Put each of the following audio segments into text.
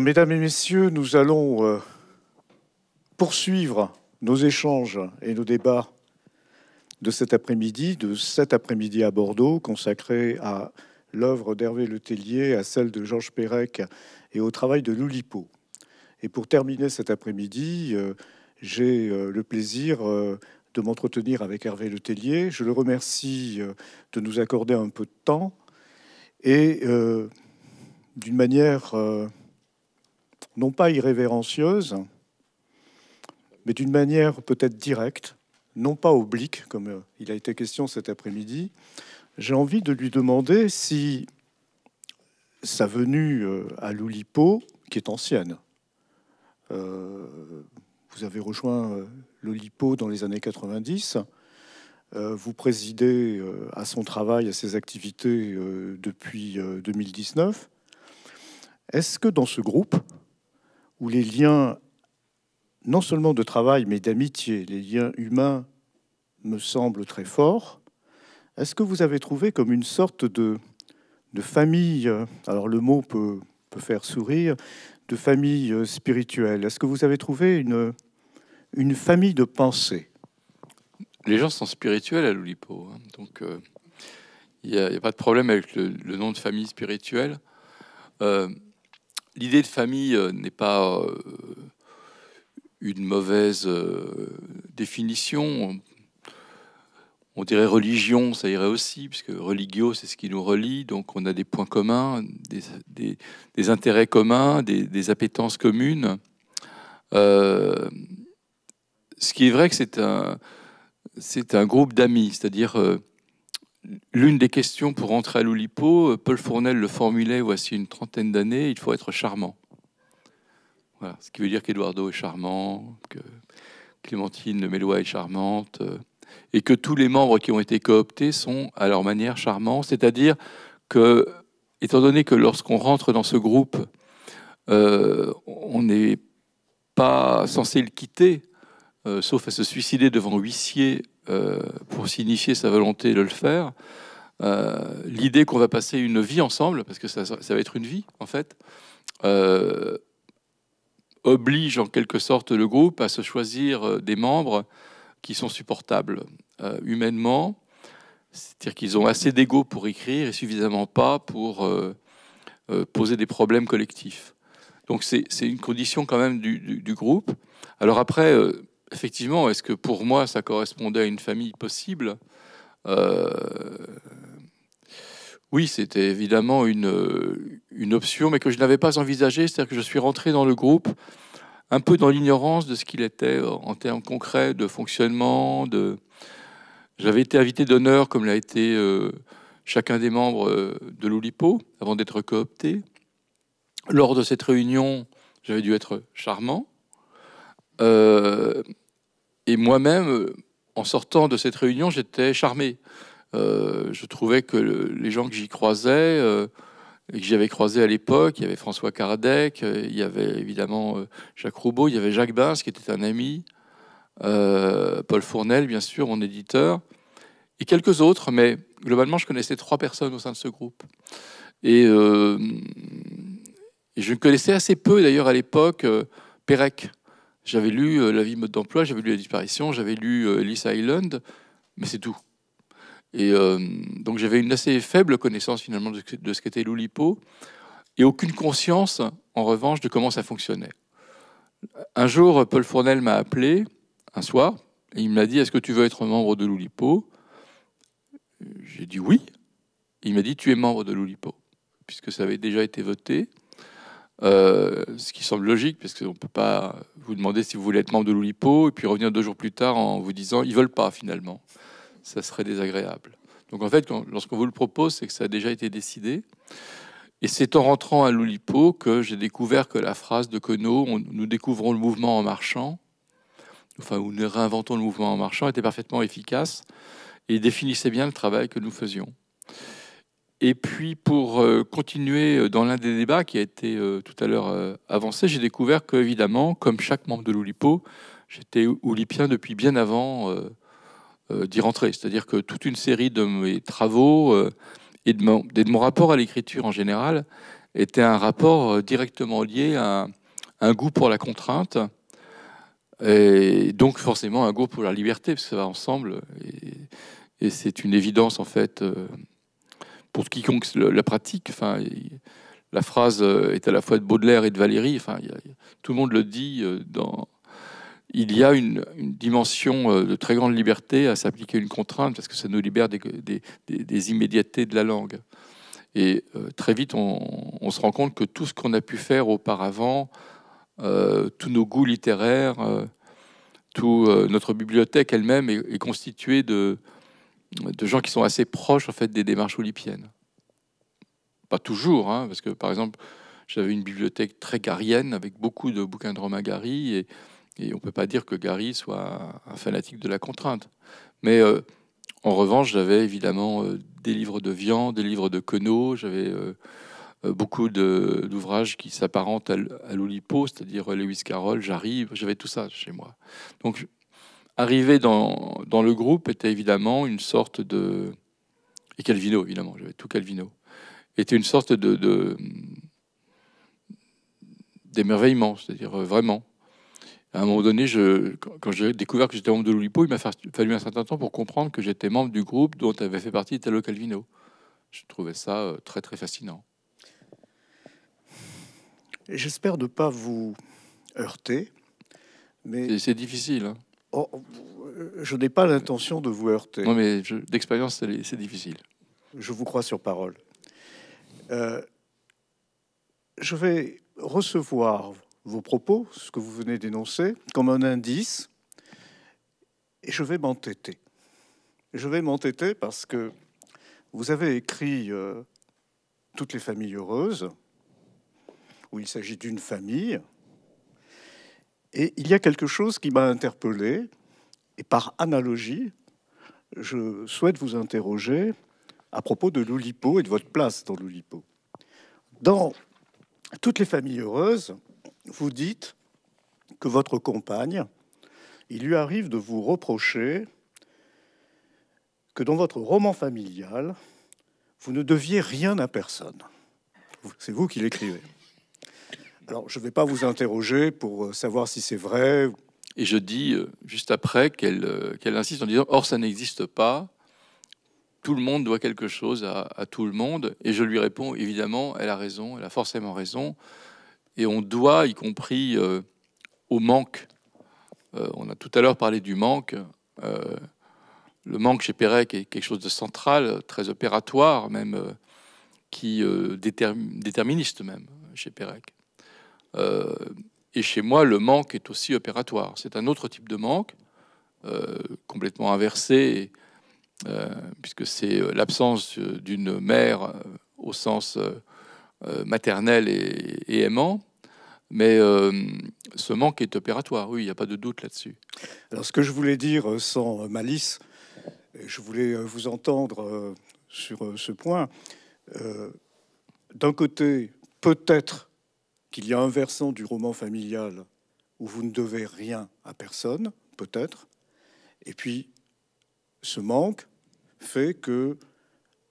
mesdames et messieurs, nous allons euh, poursuivre nos échanges et nos débats de cet après-midi, de cet après-midi à Bordeaux, consacré à l'œuvre d'Hervé Tellier, à celle de Georges Pérec et au travail de Loulipo. Et pour terminer cet après-midi, euh, j'ai euh, le plaisir de m'entretenir avec Hervé Tellier. Je le remercie de nous accorder un peu de temps et d'une manière non pas irrévérencieuse, mais d'une manière peut-être directe, non pas oblique, comme euh, il a été question cet après-midi, j'ai envie de lui demander si sa venue euh, à l'Oulipo, qui est ancienne, euh, vous avez rejoint l'OLIPO dans les années 90, vous présidez à son travail, à ses activités depuis 2019. Est-ce que dans ce groupe, où les liens, non seulement de travail, mais d'amitié, les liens humains me semblent très forts, est-ce que vous avez trouvé comme une sorte de, de famille, euh, alors le mot peut, peut faire sourire, de famille euh, spirituelle Est-ce que vous avez trouvé une, une famille de pensée Les gens sont spirituels à l'Oulipo, hein. donc euh, il n'y a, pas de problème avec le, nom de famille spirituelle l'idée de famille euh, n'est pas euh, une mauvaise euh, définition. On dirait religion, ça irait aussi, puisque religio, c'est ce qui nous relie. Donc on a des points communs, des, intérêts communs, des, appétences communes. ce qui est vrai que c'est un, c'est un groupe d'amis, c'est-à-dire L'une des questions pour rentrer à l'Oulipo, euh, Paul Fournel le formulait voici une trentaine d'années, il faut être charmant. ce qui veut dire qu'Eduardo est charmant, que Clémentine de Mélois est charmante, euh, et que tous les membres qui ont été cooptés sont à leur manière charmants, c'est-à-dire que, étant donné que lorsqu'on rentre dans ce groupe, euh, on n'est pas censé le quitter, sauf à se suicider devant huissier euh, pour signifier sa volonté de le faire, euh, l'idée qu'on va passer une vie ensemble, parce que ça, va être une vie en fait, euh, oblige en quelque sorte le groupe à se choisir des membres qui sont supportables humainement, c'est-à-dire qu'ils ont assez d'ego pour écrire et suffisamment pas pour poser des problèmes collectifs. Donc c'est une condition quand même du, groupe. Alors après, effectivement, est-ce que pour moi, ça correspondait à une famille possible euh, Oui, c'était évidemment une, une option, mais que je n'avais pas envisagée. C'est-à-dire que je suis rentré dans le groupe un peu dans l'ignorance de ce qu'il était en termes concrets de fonctionnement. De... J'avais été invité d'honneur, comme l'a été euh, chacun des membres euh, de l'Oulipo, avant d'être coopté. Lors de cette réunion, j'avais dû être charmant. Euh, et moi-même, euh, en sortant de cette réunion, j'étais charmé. Euh, je trouvais que les gens que j'y croisais, euh, et que j'avais croisés à l'époque, il y avait François Kardec, il y avait évidemment Jacques Roubaud, il y avait Jacques Bins, qui était un ami, Paul Fournel, bien sûr, mon éditeur, et quelques autres, mais globalement, je connaissais trois personnes au sein de ce groupe. Et, je je connaissais assez peu, d'ailleurs, à l'époque, Pérec, j'avais lu euh, La vie mode d'emploi, j'avais lu La disparition, j'avais lu euh, Ellis Island, mais c'est tout. Et euh, donc j'avais une assez faible connaissance finalement de, ce qu'était l'Oulipo et aucune conscience en revanche de comment ça fonctionnait. Un jour, Paul Fournel m'a appelé un soir et il m'a dit Est-ce que tu veux être membre de l'Oulipo J'ai dit oui. Il m'a dit Tu es membre de l'Oulipo, puisque ça avait déjà été voté. Euh, ce qui semble logique, parce qu'on ne peut pas vous demander si vous voulez être membre de l'Oulipo et puis revenir deux jours plus tard en vous disant ils veulent pas finalement. Ça serait désagréable. Donc en fait, lorsqu'on vous le propose, c'est que ça a déjà été décidé. Et c'est en rentrant à l'Oulipo que j'ai découvert que la phrase de Conneau, nous découvrons le mouvement en marchant, enfin, ou nous réinventons le mouvement en marchant, était parfaitement efficace et définissait bien le travail que nous faisions. Et puis pour euh, continuer euh, dans l'un des débats qui a été euh, tout à l'heure avancé, j'ai découvert que évidemment, comme chaque membre de l'Oulipo, j'étais oulipien depuis bien avant d'y rentrer. C'est-à-dire que toute une série de mes travaux et de mon, rapport à l'écriture en général était un rapport directement lié à un, goût pour la contrainte. Et donc forcément un goût pour la liberté, parce que ça va ensemble. et c'est une évidence en fait pour quiconque la pratique, enfin, la phrase euh, est à la fois de Baudelaire et de Valéry. Enfin, tout le monde le dit. Euh, dans, il y a une, dimension euh, de très grande liberté à s'appliquer une contrainte parce que ça nous libère des, des, immédiatetés de la langue. Et très vite, on, se rend compte que tout ce qu'on a pu faire auparavant, tous nos goûts littéraires, tout, notre bibliothèque elle-même est, constituée de, de gens qui sont assez proches en fait des démarches olipiennes. Pas toujours, hein, parce que par exemple, j'avais une bibliothèque très garienne avec beaucoup de bouquins de Romain Gary et, et on peut pas dire que Gary soit un fanatique de la contrainte. Mais euh, en revanche, j'avais évidemment euh, des livres de viande, des livres de Queneau, j'avais euh, beaucoup d'ouvrages qui s'apparentent à, l'olipo, c'est-à-dire Lewis Carroll, j'arrive, j'avais tout ça chez moi. Donc Arriver dans, le groupe était évidemment une sorte de... Et Calvino, évidemment, j'avais tout Calvino. Était une sorte de... d'émerveillement, c'est-à-dire euh, vraiment. À un moment donné, quand j'ai découvert que j'étais membre de l'Oulipo, il m'a fallu un certain temps pour comprendre que j'étais membre du groupe dont avait fait partie Italo Calvino. Je trouvais ça euh, très très fascinant. J'espère ne pas vous heurter, mais c'est difficile. Hein. Oh, je n'ai pas l'intention de vous heurter. Non, mais d'expérience, c'est difficile. Je vous crois sur parole. Euh, je vais recevoir vos propos, ce que vous venez d'énoncer, comme un indice, et je vais m'entêter. Je vais m'entêter parce que vous avez écrit euh, Toutes les familles heureuses, où il s'agit d'une famille, et il y a quelque chose qui m'a interpellé, et par analogie, je souhaite vous interroger à propos de l'Oulipo et de votre place dans l'Oulipo. Dans toutes les familles heureuses, vous dites que votre compagne, il lui arrive de vous reprocher que dans votre roman familial, vous ne deviez rien à personne. C'est vous qui l'écrivez. Alors, je ne vais pas vous interroger pour euh, savoir si c'est vrai. Et je dis euh, juste après euh, qu'elle insiste en disant Or, ça n'existe pas. Tout le monde doit quelque chose à, tout le monde. Et je lui réponds Évidemment, elle a raison, elle a forcément raison. Et on doit, y compris au manque. on a tout à l'heure parlé du manque. le manque chez Pérec est quelque chose de central, très opératoire, même, qui détermine, déterministe même chez Pérec. Euh, et chez moi, le manque est aussi opératoire. C'est un autre type de manque, euh, complètement inversé, euh, puisque c'est l'absence d'une mère au sens maternel et, et, aimant. Mais ce manque est opératoire, oui, il n'y a pas de doute là-dessus. Alors ce que je voulais dire sans malice, je voulais vous entendre sur ce point. D'un côté, peut-être qu'il y a un versant du roman familial où vous ne devez rien à personne, peut-être, et puis ce manque fait que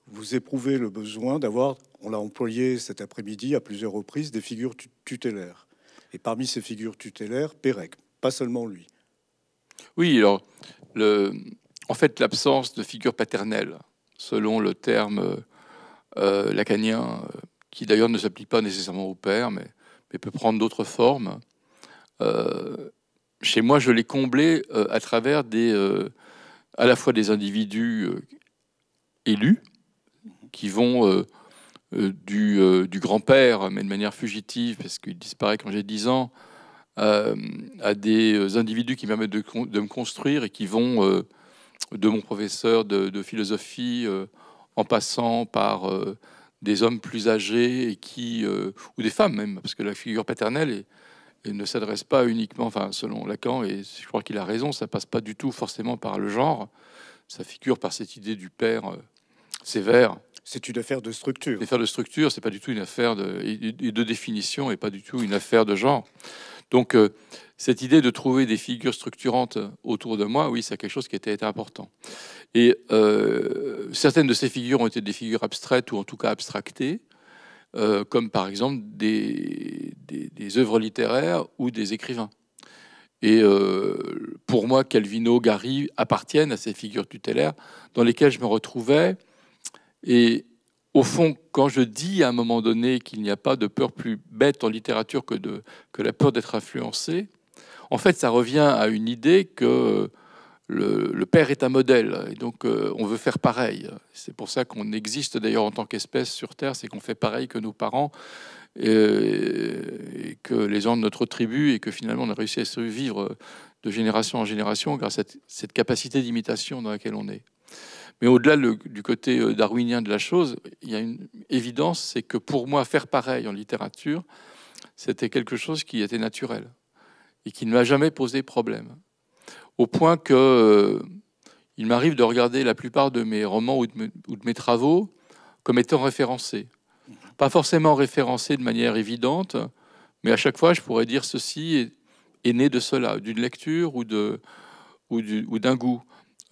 vous éprouvez le besoin d'avoir, on l'a employé cet après-midi à plusieurs reprises, des figures tutélaires. Et parmi ces figures tutélaires, Pérec, pas seulement lui. Oui, alors, en fait, l'absence de figure paternelle, selon le terme euh, lacanien, euh, qui d'ailleurs ne s'applique pas nécessairement au père, mais et peut prendre d'autres formes. Euh, chez moi, je l'ai comblé euh, à travers des, euh, à la fois des individus élus qui vont du, grand-père, mais de manière fugitive, parce qu'il disparaît quand j'ai 10 ans, à des individus qui me permettent de, me construire et qui vont de mon professeur de philosophie en passant par des hommes plus âgés et qui, euh, ou des femmes même, parce que la figure paternelle ne s'adresse pas uniquement, enfin selon Lacan, et je crois qu'il a raison, ça passe pas du tout forcément par le genre, ça figure par cette idée du père euh, sévère. C'est une affaire de structure. Une affaire de structure, c'est pas du tout une affaire de, de définition et pas du tout une affaire de genre. Donc euh, cette idée de trouver des figures structurantes autour de moi, oui, c'est quelque chose qui était, été important. Et euh, certaines de ces figures ont été des figures abstraites ou en tout cas abstractées, euh, comme par exemple des, des, œuvres littéraires ou des écrivains. Et euh, pour moi, Calvino, Gary appartiennent à ces figures tutélaires dans lesquelles je me retrouvais. Et au fond, quand je dis à un moment donné qu'il n'y a pas de peur plus bête en littérature que, que la peur d'être influencé, en fait, ça revient à une idée que le, père est un modèle, et donc euh, on veut faire pareil. C'est pour ça qu'on existe d'ailleurs en tant qu'espèce sur Terre, c'est qu'on fait pareil que nos parents, et, que les gens de notre tribu, et que finalement on a réussi à survivre de génération en génération grâce à cette capacité d'imitation dans laquelle on est. Mais au-delà du côté euh, darwinien de la chose, il y a une évidence, c'est que pour moi, faire pareil en littérature, c'était quelque chose qui était naturel et qui ne m'a jamais posé problème. Au point que euh, il m'arrive de regarder la plupart de mes romans ou de, mes travaux comme étant référencés. Pas forcément référencés de manière évidente, mais à chaque fois, je pourrais dire ceci est, né de cela, d'une lecture ou de ou d'un goût.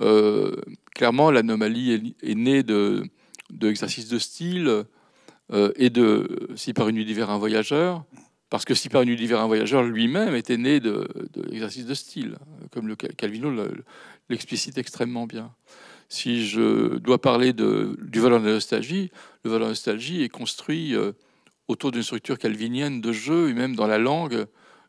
Euh, clairement, l'anomalie est, née de d'exercices de, de style euh, et de si par une nuit d'hiver un voyageur parce que si par un univers un voyageur lui-même était né de, l'exercice de style, comme le Calvino l'explicite extrêmement bien. Si je dois parler du volant de la nostalgie, le volant de nostalgie est construit euh, autour d'une structure calvinienne de jeu, et même dans la langue.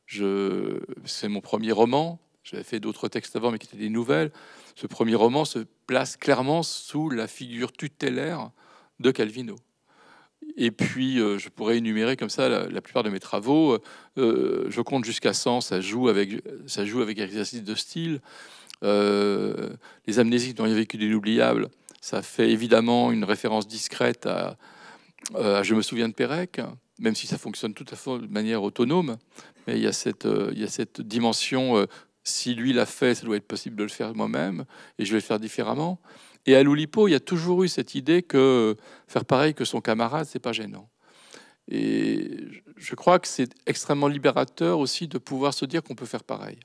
C'est mon premier roman, j'avais fait d'autres textes avant, mais qui étaient des nouvelles. Ce premier roman se place clairement sous la figure tutélaire de Calvino. Et puis, euh, je pourrais énumérer comme ça la, plupart de mes travaux. Euh, je compte jusqu'à 100, ça joue avec, ça joue avec exercice de style. Euh, les amnésiques dont y a vécu d'inoubliable, ça fait évidemment une référence discrète à, Je me souviens de Pérec, même si ça fonctionne tout à fait de manière autonome. Mais il y a cette, il y a cette dimension si lui l'a fait, ça doit être possible de le faire moi-même, et je vais le faire différemment. Et à Loulipo, il y a toujours eu cette idée que faire pareil que son camarade, c'est pas gênant. Et je crois que c'est extrêmement libérateur aussi de pouvoir se dire qu'on peut faire pareil.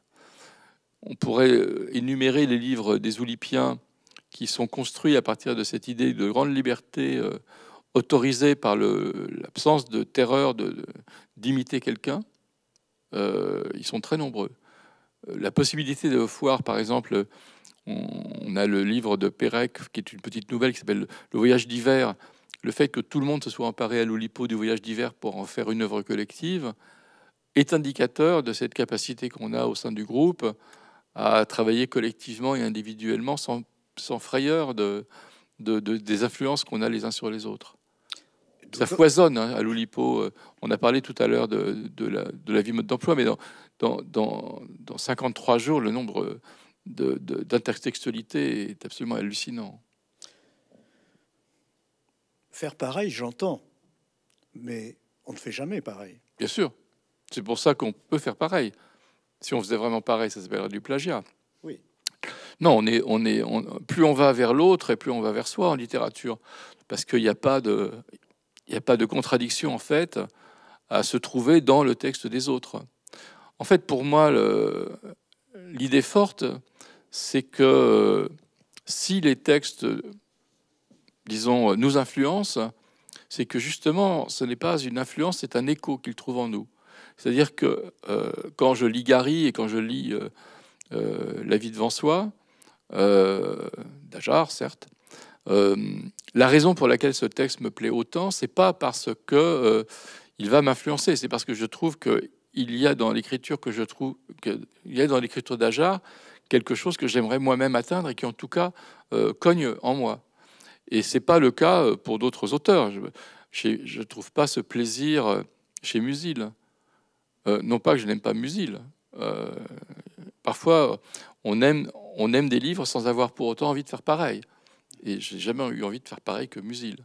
On pourrait euh, énumérer les livres des Oulipiens qui sont construits à partir de cette idée de grande liberté euh, autorisée par l'absence de terreur d'imiter de, quelqu'un. Euh, ils sont très nombreux. La possibilité de voir, par exemple, on a le livre de Pérec, qui est une petite nouvelle qui s'appelle Le voyage d'hiver. Le fait que tout le monde se soit emparé à l'Oulipo du voyage d'hiver pour en faire une œuvre collective est indicateur de cette capacité qu'on a au sein du groupe à travailler collectivement et individuellement sans, frayeur des influences qu'on a les uns sur les autres. Ça foisonne hein, à l'Oulipo. On a parlé tout à l'heure de, la, vie mode d'emploi, mais dans 53 jours, le nombre d'intertextualité est absolument hallucinant. Faire pareil, j'entends, mais on ne fait jamais pareil. Bien sûr. C'est pour ça qu'on peut faire pareil. Si on faisait vraiment pareil, ça s'appellerait du plagiat. Oui. Non, on est, on est, plus on va vers l'autre et plus on va vers soi en littérature, parce qu'il n'y a pas de, il n'y a pas de contradiction en fait à se trouver dans le texte des autres. En fait, pour moi, l'idée forte, c'est que euh, si les textes, disons, euh, nous influencent, c'est que justement, ce n'est pas une influence, c'est un écho qu'ils trouvent en nous. C'est-à-dire que euh, quand je lis Gary et quand je lis La vie devant soi, d'Ajar, certes, la raison pour laquelle ce texte me plaît autant, n'est pas parce qu'il va m'influencer, c'est parce que je trouve qu'il y a dans l'écriture que je trouve y a dans l'écriture d'Ajar quelque chose que j'aimerais moi-même atteindre et qui en tout cas euh, cogne en moi. Et ce n'est pas le cas euh, pour d'autres auteurs. Je ne trouve pas ce plaisir euh, chez Musil. non pas que je n'aime pas Musil. parfois, on aime, on aime des livres sans avoir pour autant envie de faire pareil. Et j'ai jamais eu envie de faire pareil que Musil.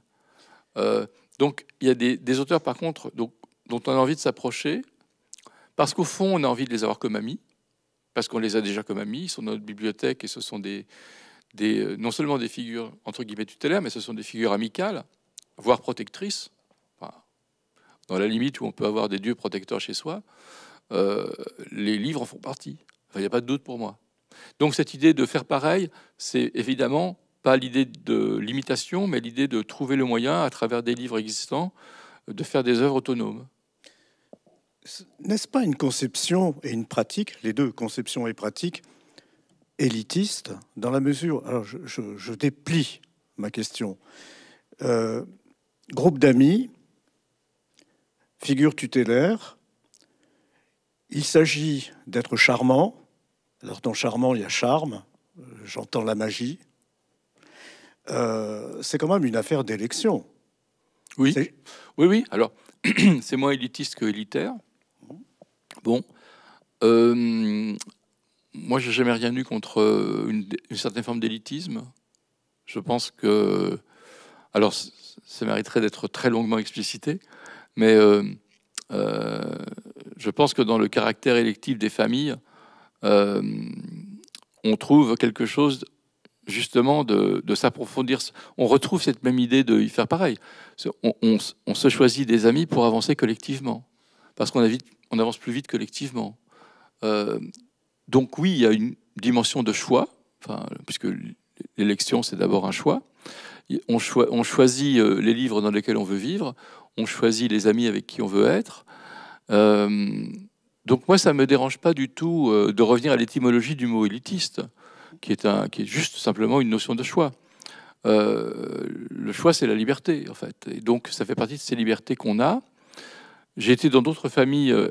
donc, il y a des, des auteurs, par contre, donc, dont on a envie de s'approcher, parce qu'au fond, on a envie de les avoir comme amis parce qu'on les a déjà comme amis, ils sont dans notre bibliothèque et ce sont des, euh, non seulement des figures entre guillemets tutélaires, mais ce sont des figures amicales, voire protectrices, dans la limite où on peut avoir des dieux protecteurs chez soi. Euh, les livres en font partie. Il n'y a pas de doute pour moi. Donc cette idée de faire pareil, c'est évidemment pas l'idée de limitation, mais l'idée de trouver le moyen, à travers des livres existants, de faire des œuvres autonomes n'est-ce pas une conception et une pratique, les deux, conception et pratique, élitistes, dans la mesure, alors je, déplie ma question, euh, groupe d'amis, figure tutélaire, il s'agit d'être charmant, alors dans charmant il y a charme, euh, j'entends la magie, euh, c'est quand même une affaire d'élection. Oui. oui, oui, alors c'est moins élitiste que élitaire. Bon, moi, euh, moi, j'ai jamais rien eu contre euh, une, certaine forme d'élitisme. Je pense que, alors, ça mériterait d'être très longuement explicité, mais euh, je pense que dans le caractère électif des familles, on trouve quelque chose justement de, s'approfondir. On retrouve cette même idée de y faire pareil. on se choisit des amis pour avancer collectivement parce qu'on avance plus vite collectivement. Euh, donc oui, il y a une dimension de choix, puisque l'élection, c'est d'abord un choix. On, choisit euh, les livres dans lesquels on veut vivre, on choisit les amis avec qui on veut être. Euh, donc moi, ça ne me dérange pas du tout de revenir à l'étymologie du mot élitiste, qui est, juste simplement une notion de choix. le choix, c'est la liberté, en fait. Et donc, ça fait partie de ces libertés qu'on a. J'ai été dans d'autres familles euh,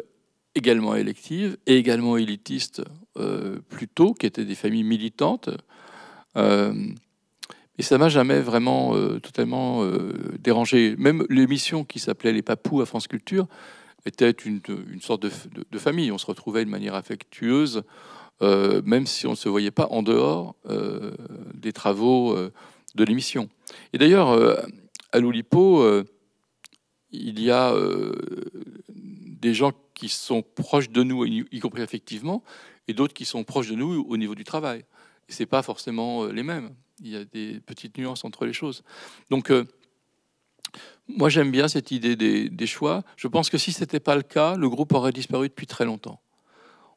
également électives et également élitistes euh, plus tôt, qui étaient des familles militantes. Euh, et ça m'a jamais vraiment euh, totalement euh, dérangé. Même l'émission qui s'appelait Les Papous à France Culture était une, sorte de, de, famille. On se retrouvait de manière affectueuse, même si on ne se voyait pas en dehors des travaux de l'émission. Et d'ailleurs, à Loulipo, il y a euh, des gens qui sont proches de nous, y compris effectivement, et d'autres qui sont proches de nous au niveau du travail. ce n'est pas forcément euh, les mêmes. Il y a des petites nuances entre les choses. Donc, euh, moi, j'aime bien cette idée des, choix. Je pense que si ce n'était pas le cas, le groupe aurait disparu depuis très longtemps.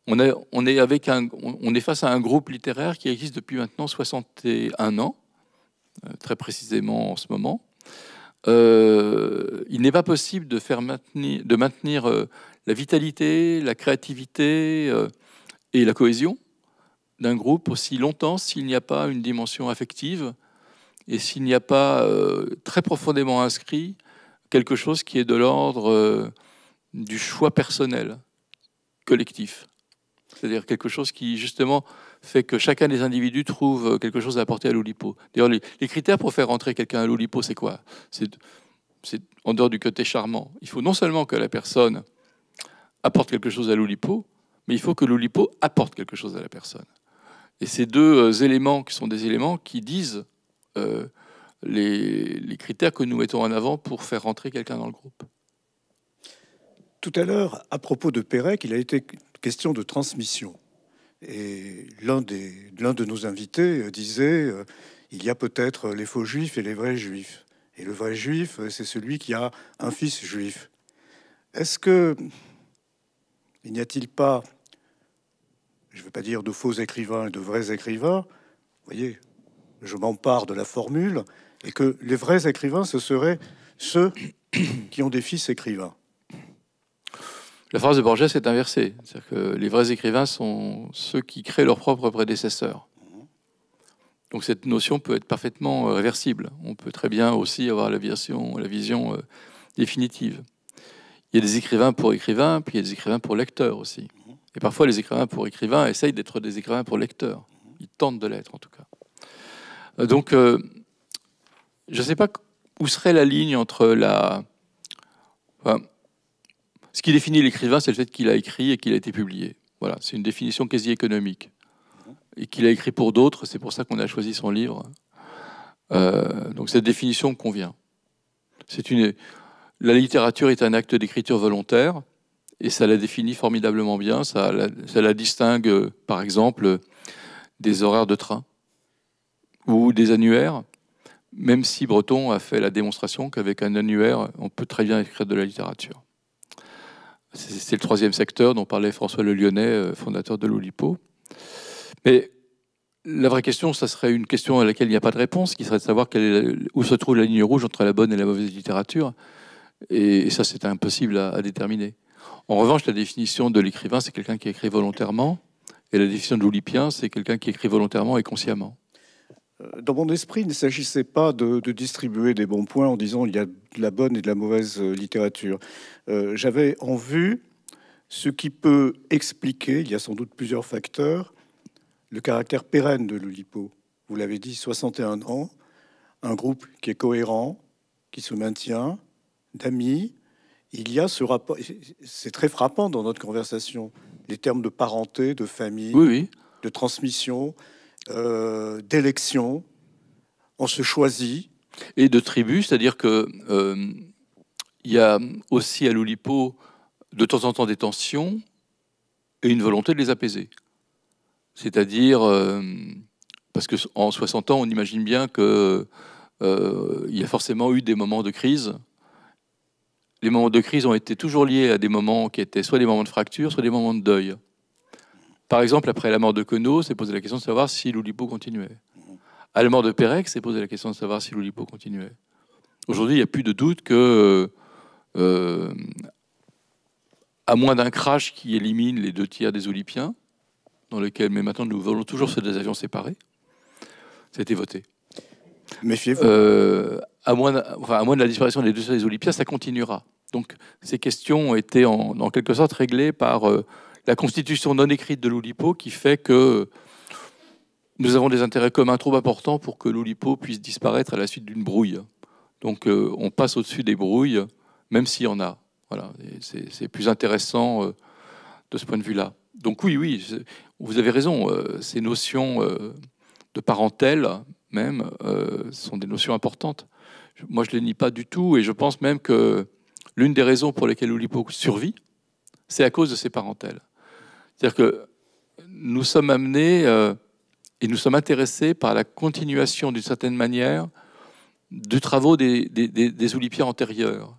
On est, on est face à un groupe littéraire qui existe depuis maintenant 61 ans, très précisément en ce moment, euh, il n'est pas possible de, faire maintenir, de maintenir euh, la vitalité, la créativité euh, et la cohésion d'un groupe aussi longtemps s'il n'y a pas une dimension affective et s'il n'y a pas très profondément inscrit quelque chose qui est de l'ordre du choix personnel, collectif. C'est-à-dire quelque chose qui, justement, fait que chacun des individus trouve euh, quelque chose à apporter à l'Oulipo. D'ailleurs, les, critères pour faire rentrer quelqu'un à l'Oulipo, c'est quoi c'est, en dehors du côté charmant. Il faut non seulement que la personne apporte quelque chose à l'Oulipo, mais il faut que l'Oulipo apporte quelque chose à la personne. Et ces deux euh, éléments qui sont des éléments qui disent euh, les, les critères que nous mettons en avant pour faire rentrer quelqu'un dans le groupe. Tout à l'heure, à propos de Pérec, il a été question de transmission. Et l'un de nos invités euh, disait, euh, il y a peut-être les faux juifs et les vrais juifs. Et le vrai juif, euh, c'est celui qui a un fils juif. Est-ce que n'y a-t-il pas, je ne veux pas dire de faux écrivains et de vrais écrivains, vous voyez, je m'empare de la formule, et que les vrais écrivains, ce seraient ceux qui ont des fils écrivains. La phrase de Borges est inversée. C'est-à-dire que les vrais écrivains sont ceux qui créent leurs propres prédécesseurs. Donc cette notion peut être parfaitement euh, réversible. On peut très bien aussi avoir la vision, la vision euh, définitive. Il y a des écrivains pour écrivains, puis il y a des écrivains pour lecteurs aussi. Et parfois, les écrivains pour écrivains essayent d'être des écrivains pour lecteurs. Ils tentent de l'être, en tout cas. Euh, donc, je ne sais pas où serait la ligne entre la... Ce qui définit l'écrivain, c'est le fait qu'il a écrit et qu'il a été publié. Voilà, c'est une définition quasi économique. Et qu'il a écrit pour d'autres, c'est pour ça qu'on a choisi son livre. Euh, donc cette définition convient. la littérature est un acte d'écriture volontaire et ça la définit formidablement bien. ça la distingue, par exemple, des horaires de train ou des annuaires. Même si Breton a fait la démonstration qu'avec un annuaire, on peut très bien écrire de la littérature. C'est le troisième secteur dont parlait François Le Lyonnais, euh, fondateur de l'Oulipo. Mais la vraie question, ça serait une question à laquelle il n'y a pas de réponse, qui serait de savoir où se trouve la ligne rouge entre la bonne et la mauvaise littérature. Et, ça, c'est impossible à, à, déterminer. En revanche, la définition de l'écrivain, c'est quelqu'un qui écrit volontairement. Et la définition de l'oulipien, c'est quelqu'un qui écrit volontairement et consciemment. Euh, dans mon esprit, il ne s'agissait pas de, distribuer des bons points en disant il y a de la bonne et de la mauvaise euh, littérature. Euh, j'avais en vue ce qui peut expliquer, il y a sans doute plusieurs facteurs, le caractère pérenne de l'ulipo, Vous l'avez dit, 61 ans, un groupe qui est cohérent, qui se maintient, d'amis. Il y a ce rapport, c'est très frappant dans notre conversation, les termes de parenté, de famille, de transmission. Euh, d'élections, on se choisit. Et de tribus, c'est-à-dire que euh, y a aussi à Loulipo de temps en temps des tensions et une volonté de les apaiser. C'est-à-dire, euh, parce que en 60 ans, on imagine bien qu'il y a forcément eu des moments de crise. Les moments de crise ont été toujours liés à des moments qui étaient soit des moments de fracture, soit des moments de deuil. Par exemple, après la mort de Queneau, s'est posé la question de savoir si l'Oulipo continuait. À la mort de Pérec, s'est posé la question de savoir si l'Oulipo continuait. Aujourd'hui, il n'y a plus de doute que, euh, euh, à moins d'un crash qui élimine les deux tiers des Oulipiens, dans lequel, mais maintenant nous volons toujours sur des avions séparés, ça a été voté. Méfiez-vous. Euh, à, moins de la disparition des deux tiers des Oulipiens, ça continuera. Donc ces questions ont été en, quelque sorte réglées par la constitution non écrite de l'Oulipo qui fait que nous avons des intérêts communs trop importants pour que l'Oulipo puisse disparaître à la suite d'une brouille. Donc euh, on passe au-dessus des brouilles, même s'il y en a. Voilà, c'est plus intéressant euh, de ce point de vue-là. Donc oui, oui, vous avez raison, euh, ces notions de parentèle, même, sont des notions importantes. moi, je ne les nie pas du tout, et je pense même que l'une des raisons pour lesquelles l'Oulipo survit, c'est à cause de ses parentèles. C'est-à-dire que nous sommes amenés euh, et nous sommes intéressés par la continuation, d'une certaine manière, du travaux des, des, antérieurs.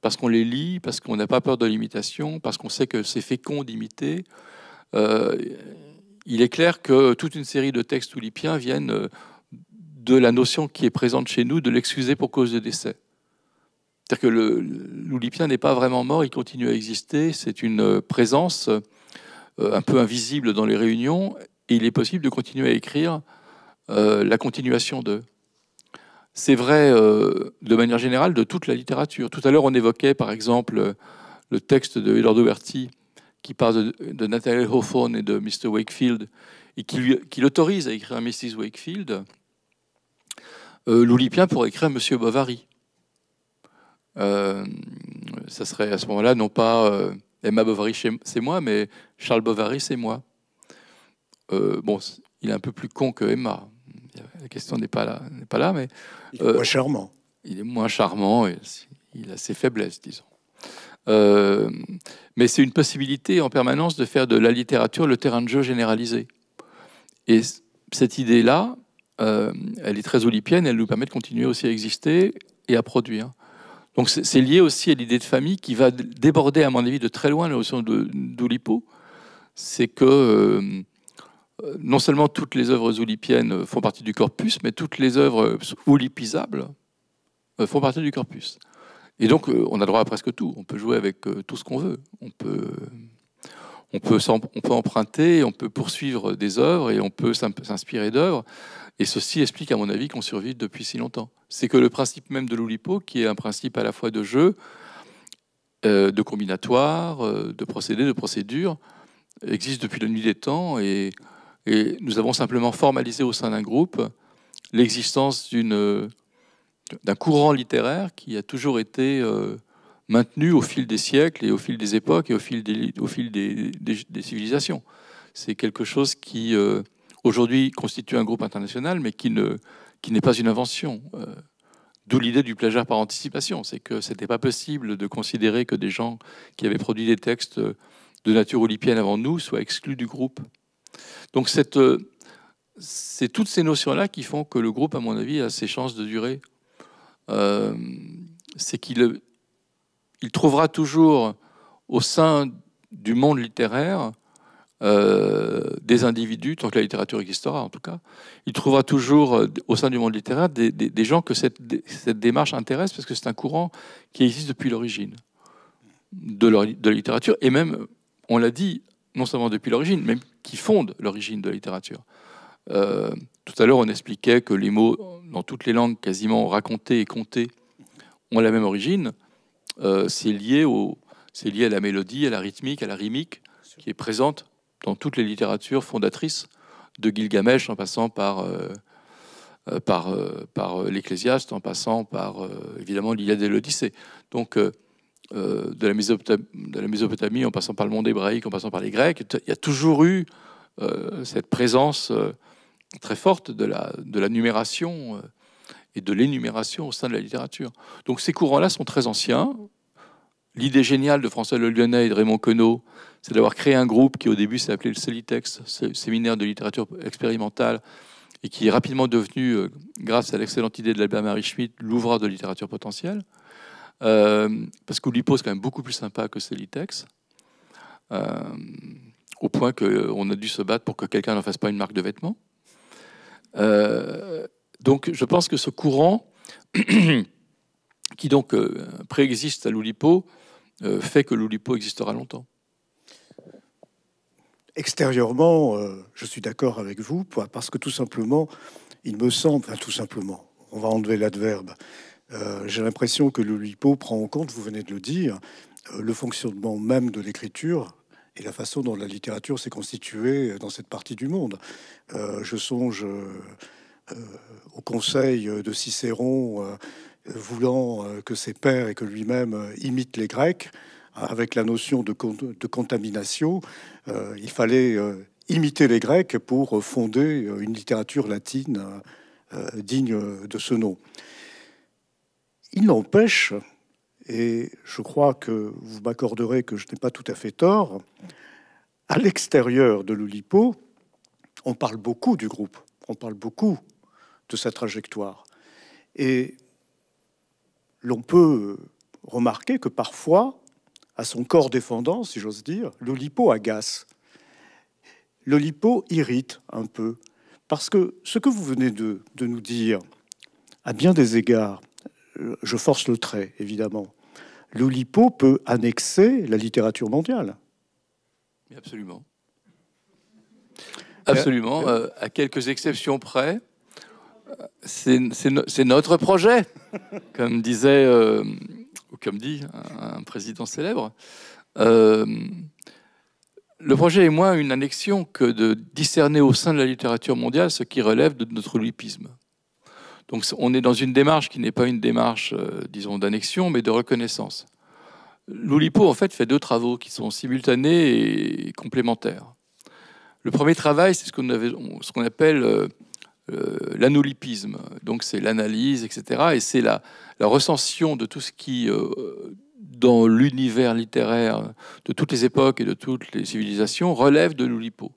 Parce qu'on les lit, parce qu'on n'a pas peur de l'imitation, parce qu'on sait que c'est fécond d'imiter. Euh, il est clair que toute une série de textes oulipiens viennent euh, de la notion qui est présente chez nous de l'excuser pour cause de décès. C'est-à-dire que l'oulipien n'est pas vraiment mort, il continue à exister, c'est une présence euh, un peu invisible dans les réunions, il est possible de continuer à écrire euh, la continuation de. C'est vrai euh, de manière générale de toute la littérature. Tout à l'heure, on évoquait par exemple le texte de Eduardo Berti qui parle de, Nathalie Hoffon et de Mr. Wakefield et qui, l'autorise à écrire à Mrs. Wakefield. Euh, Loulipien pourrait écrire à Monsieur Bovary. ça serait à ce moment-là non pas Emma Bovary, c'est moi, mais Charles Bovary, c'est moi. Euh, bon, il est un peu plus con que Emma. La question n'est pas là, n'est pas là, mais il est moins euh, charmant. Il est moins charmant. Et il a ses faiblesses, disons. Euh, mais c'est une possibilité en permanence de faire de la littérature le terrain de jeu généralisé. Et cette idée-là, elle est très oulipienne, elle nous permet de continuer aussi à exister et à produire. Donc c'est lié aussi à l'idée de famille qui va déborder, à mon avis, de très loin la notion d'Oulipo, c'est que euh, non seulement toutes les œuvres oulipiennes font partie du corpus, mais toutes les œuvres oulipisables euh, font partie du corpus. Et donc, euh, on a droit à presque tout. On peut jouer avec tout ce qu'on veut. On peut, emprunter, on peut poursuivre des œuvres et on peut s'inspirer d'œuvres. Et ceci explique, à mon avis, qu'on survit depuis si longtemps. C'est que le principe même de l'oulipo, qui est un principe à la fois de jeu, de combinatoire, de procédé, de procédure, existe depuis la nuit des temps et, nous avons simplement formalisé au sein d'un groupe l'existence d'un courant littéraire qui a toujours été euh, maintenu au fil des siècles et au fil des époques et au fil des, au fil des, civilisations. C'est quelque chose qui euh, aujourd'hui constitue un groupe international, mais qui ne qui n'est pas une invention. Euh, d'où l'idée du plagiat par anticipation, c'est que ce n'était pas possible de considérer que des gens qui avaient produit des textes de nature olympienne avant nous soit exclus du groupe. Donc euh, c'est toutes ces notions-là qui font que le groupe, à mon avis, a ses chances de durer. Euh, c'est qu'il trouvera toujours au sein du monde littéraire euh, des individus, tant que la littérature existera en tout cas, il trouvera toujours au sein du monde littéraire des, gens que cette, démarche intéresse parce que c'est un courant qui existe depuis l'origine de, de, la littérature et même on l'a dit, non seulement depuis l'origine, mais qui fonde l'origine de la littérature. Euh, tout à l'heure, on expliquait que les mots, dans toutes les langues quasiment racontés et comptés, ont la même origine. Euh, c'est lié, au, lié à la mélodie, à la rythmique, à la rymique, qui est présente dans toutes les littératures fondatrices, de Gilgamesh en passant par, euh, par, par l'Ecclésiaste, en passant par évidemment l'Iliade et l'Odyssée. Donc, euh, de, la Mésopotamie, en passant par le monde hébraïque, en passant par les Grecs, il y a toujours eu euh, cette présence euh, très forte de la, numération et de l'énumération au sein de la littérature. Donc ces courants-là sont très anciens. L'idée géniale de François Le Lyonnais et de Raymond Queneau, c'est d'avoir créé un groupe qui au début s'est appelé le Solitex, séminaire de littérature expérimentale, et qui est rapidement devenu, grâce à l'excellente idée de l'Albert Marie Schmitt, l'ouvrage de littérature potentielle. Euh, parce parce qu'Oulipo, c'est quand même beaucoup plus sympa que Celitex, euh, au point qu'on euh, a dû se battre pour que quelqu'un n'en fasse pas une marque de vêtements. Euh, donc je pense que ce courant, qui donc préexiste à l'Oulipo, fait que l'Oulipo existera longtemps. Extérieurement, je suis d'accord avec vous, parce que tout simplement, il me semble, tout simplement, on va enlever l'adverbe, euh, j'ai l'impression que le LIPO prend en compte, vous venez de le dire, euh, le fonctionnement même de l'écriture et la façon dont la littérature s'est constituée dans cette partie du monde. Euh, je songe au conseil de Cicéron voulant que ses pères et que lui-même imitent les Grecs, hein, avec la notion de contamination, il fallait imiter les Grecs pour fonder une littérature latine digne de ce nom. Il n'empêche, et je crois que vous m'accorderez que je n'ai pas tout à fait tort, à l'extérieur de l'olipo, on parle beaucoup du groupe, on parle beaucoup de sa trajectoire. Et l'on peut remarquer que parfois, à son corps défendant, si j'ose dire, l'olipo agace, l'olipo irrite un peu, parce que ce que vous venez de, de nous dire, à bien des égards, je force le trait, évidemment. L'Oulipo peut annexer la littérature mondiale. Absolument. Euh, absolument. Euh, euh, à quelques exceptions près, c'est notre projet, comme disait, ou comme dit un, président célèbre. le projet est moins une annexion que de discerner au sein de la littérature mondiale ce qui relève de notre lipisme. Donc on est dans une démarche qui n'est pas une démarche, euh, disons, d'annexion, mais de reconnaissance. L'Oulipo, en fait, fait deux travaux qui sont simultanés et complémentaires. Le premier travail, c'est ce qu'on appelle euh, euh Donc c'est l'analyse, etc. Et c'est la, la, recension de tout ce qui, euh, dans l'univers littéraire de toutes les époques et de toutes les civilisations, relève de l'Oulipo,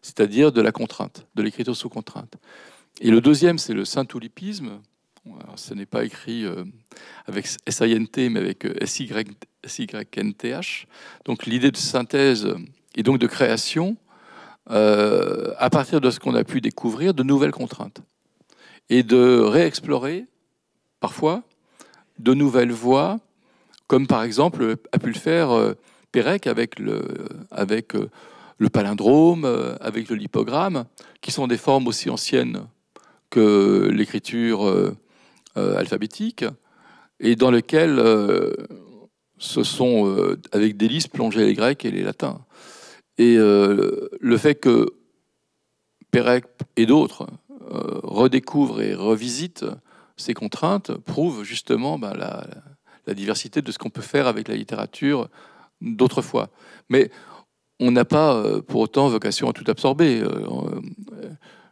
c'est-à-dire de la contrainte, de l'écriture sous contrainte. Et le deuxième, c'est le saint ce n'est pas écrit euh, avec S-I-N-T, mais avec S-Y-N-T-H. Euh, donc l'idée de synthèse et donc de création, euh, à partir de ce qu'on a pu découvrir, de nouvelles contraintes. Et de réexplorer, parfois, de nouvelles voies, comme par exemple a pu le faire Pérec avec le, avec, le palindrome, avec le lipogramme, qui sont des formes aussi anciennes l'écriture euh, euh, alphabétique, et dans lequel se euh, sont, avec délice, plongés les Grecs et les Latins. Et le fait que Pérec et d'autres redécouvrent et revisitent ces contraintes prouve justement ben, la, la, diversité de ce qu'on peut faire avec la littérature d'autrefois. Mais on n'a pas pour autant vocation à tout absorber.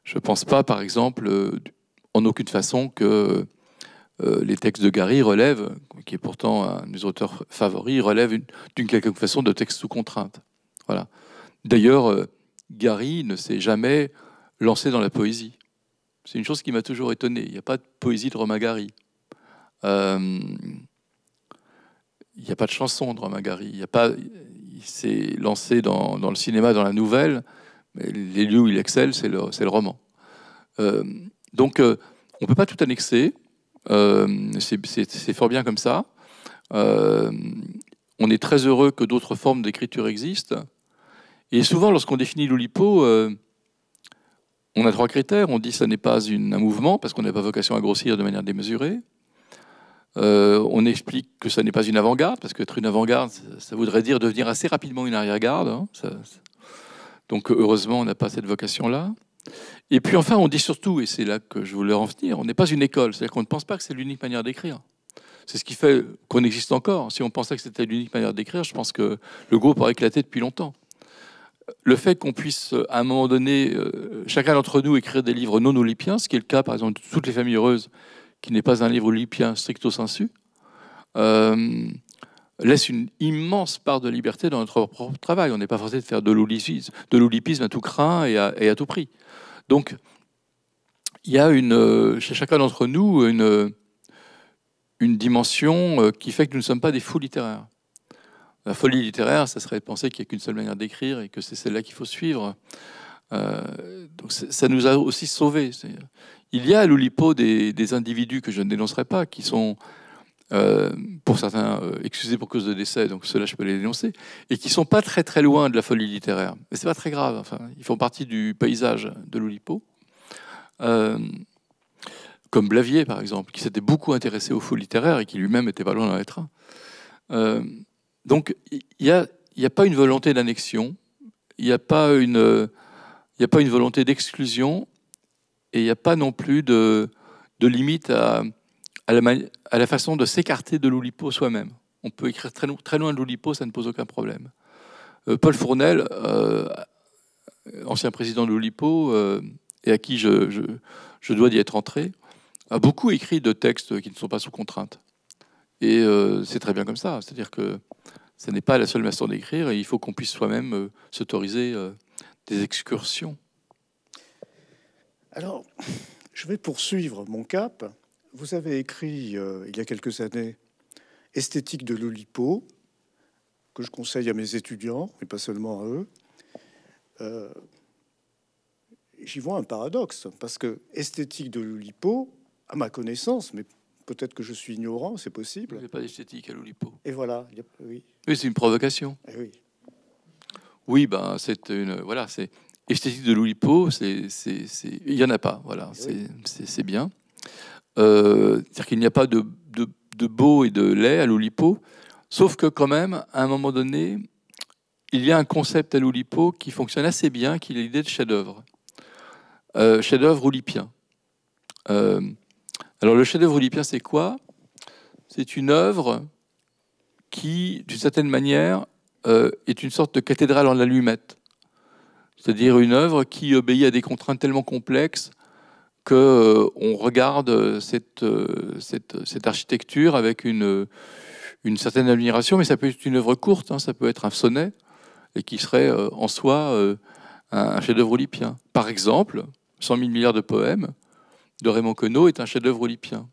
Je ne pense pas, par exemple, euh, en aucune façon que euh, les textes de Gary relèvent, qui est pourtant un de mes auteurs favoris, relèvent d'une quelque façon de textes sous contrainte. Voilà. D'ailleurs, euh, Gary ne s'est jamais lancé dans la poésie. C'est une chose qui m'a toujours étonné. Il n'y a pas de poésie de Romain Gary. il n'y a pas de chanson de Romain Gary. Il, il s'est lancé dans, le cinéma, dans la nouvelle, les lieux où il excelle, c'est le, roman. Euh, donc, euh, on ne peut pas tout annexer. Euh, c'est fort bien comme ça. on est très heureux que d'autres formes d'écriture existent. Et souvent, lorsqu'on définit l'Oulipo, on a trois critères. On dit que ce n'est pas un mouvement, parce qu'on n'a pas vocation à grossir de manière démesurée. on explique que ça n'est pas une avant-garde, parce qu'être une avant-garde, ça, voudrait dire devenir assez rapidement une arrière-garde. Hein. Donc euh, heureusement, on n'a pas cette vocation-là. Et puis enfin, on dit surtout, et c'est là que je voulais en venir, on n'est pas une école, c'est-à-dire qu'on ne pense pas que c'est l'unique manière d'écrire. C'est ce qui fait qu'on existe encore. Si on pensait que c'était l'unique manière d'écrire, je pense que le groupe aurait éclaté depuis longtemps. Le fait qu'on puisse, à un moment donné, euh, chacun d'entre nous écrire des livres non olympiens, ce qui est le cas, par exemple, de Toutes les familles heureuses, qui n'est pas un livre olympien stricto sensu, euh, laisse une immense part de liberté dans notre propre travail. On n'est pas forcé de faire de l'oulipisme, à tout craint et à, tout prix. Donc, il y a euh, chez chacun d'entre nous une, dimension euh, qui fait que nous ne sommes pas des fous littéraires. La folie littéraire, ça serait de penser qu'il n'y a qu'une seule manière d'écrire et que c'est celle-là qu'il faut suivre. Euh, donc ça nous a aussi sauvés. Il y a à l'Oulipo des, des individus que je ne dénoncerai pas, qui sont euh, pour certains euh, excusés pour cause de décès, donc cela je peux les dénoncer, et qui sont pas très très loin de la folie littéraire. Mais c'est pas très grave, enfin, ils font partie du paysage de l'Oulipo. Euh, comme Blavier, par exemple, qui s'était beaucoup intéressé aux faux littéraires et qui lui-même était pas loin d'en être un. donc il n'y a, a pas une volonté d'annexion, il n'y a pas une il a pas une volonté d'exclusion et il n'y a pas non plus de, de limite à, à la, façon de s'écarter de l'Oulipo soi-même. On peut écrire très, très loin de l'Oulipo, ça ne pose aucun problème. Euh, Paul Fournel, euh, ancien président de l'Oulipo, euh, et à qui je, dois d'y être entré, a beaucoup écrit de textes qui ne sont pas sous contrainte. Et c'est très bien comme ça. C'est-à-dire que ce n'est pas la seule façon d'écrire et il faut qu'on puisse soi-même s'autoriser des excursions. Alors, je vais poursuivre mon cap vous avez écrit euh, il y a quelques années Esthétique de l'Oulipo, que je conseille à mes étudiants, mais pas seulement à eux. Euh, j'y vois un paradoxe, parce que esthétique de l'Oulipo, à ma connaissance, mais peut-être que je suis ignorant, c'est possible. Il n'y a pas d'esthétique à l'Oulipo. Et voilà. oui, c'est une provocation. Eh oui. Oui, ben, c'est une. Voilà, c'est. Esthétique de l'Oulipo, c'est. Il n'y en a pas, voilà, eh c'est bien. Euh, c'est-à-dire qu'il n'y a pas de, beau et de lait à l'Oulipo, sauf que quand même, à un moment donné, il y a un concept à l'Oulipo qui fonctionne assez bien, qui est l'idée de chef-d'œuvre. Euh, chef-d'œuvre oulipien. Euh, alors le chef-d'œuvre oulipien, c'est quoi C'est une œuvre qui, d'une certaine manière, est une sorte de cathédrale en allumette. C'est-à-dire une œuvre qui obéit à des contraintes tellement complexes qu'on euh, regarde euh, euh, cette, cette, architecture avec une, une certaine admiration, mais ça peut être une œuvre courte, hein, ça peut être un sonnet, et qui serait en soi un, chef-d'œuvre olympien. Par exemple, 100 000 milliards de poèmes de Raymond Queneau est un chef-d'œuvre olympien.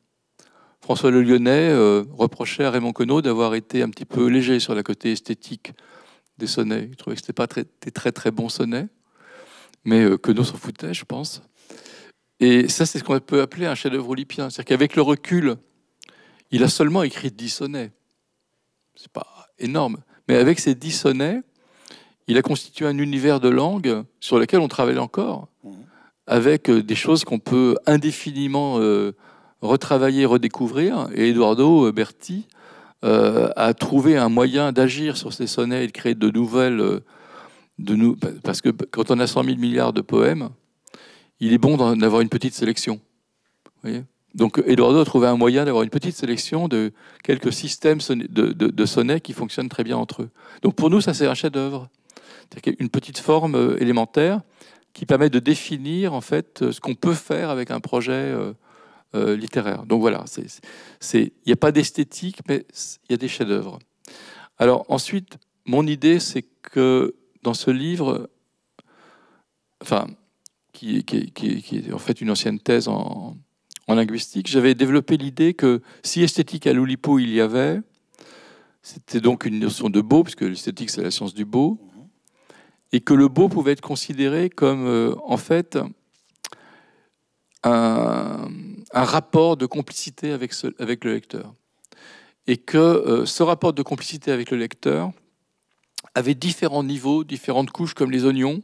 François Le Lyonnais reprochait à Raymond Queneau d'avoir été un petit peu léger sur la côté esthétique des sonnets. Il trouvait que ce n'était pas très, des très très bons sonnets, mais Queneau s'en foutait, je pense. Et ça, c'est ce qu'on peut appeler un chef-d'œuvre olypien. C'est-à-dire qu'avec le recul, il a seulement écrit dix sonnets. C'est pas énorme. Mais avec ces dix sonnets, il a constitué un univers de langue sur lequel on travaille encore, mmh. avec euh, des choses qu'on peut indéfiniment euh, retravailler, redécouvrir. Et Eduardo euh, Berti a trouvé un moyen d'agir sur ces sonnets et de créer de nouvelles. Parce que quand on a 100 000 milliards de poèmes, il est bon d'avoir une petite sélection. Vous voyez Donc Eduardo a trouvé un moyen d'avoir une petite sélection de quelques systèmes de, de, sonnets qui fonctionnent très bien entre eux. Donc pour nous, ça c'est un chef-d'œuvre. C'est une petite forme euh, élémentaire qui permet de définir en fait euh, ce qu'on peut faire avec un projet euh, littéraire. Donc voilà, il n'y a pas d'esthétique, mais il y a des chefs-d'œuvre. Alors ensuite, mon idée, c'est que dans ce livre, enfin, qui, est en fait une ancienne thèse en, linguistique, j'avais développé l'idée que si esthétique à l'Oulipo il y avait, c'était donc une notion de beau, puisque l'esthétique c'est la science du beau, mhm. et que le beau pouvait être considéré comme euh, en fait un, rapport de complicité avec, avec le lecteur. Et que euh, ce rapport de complicité avec le lecteur avait différents niveaux, différentes couches comme les oignons,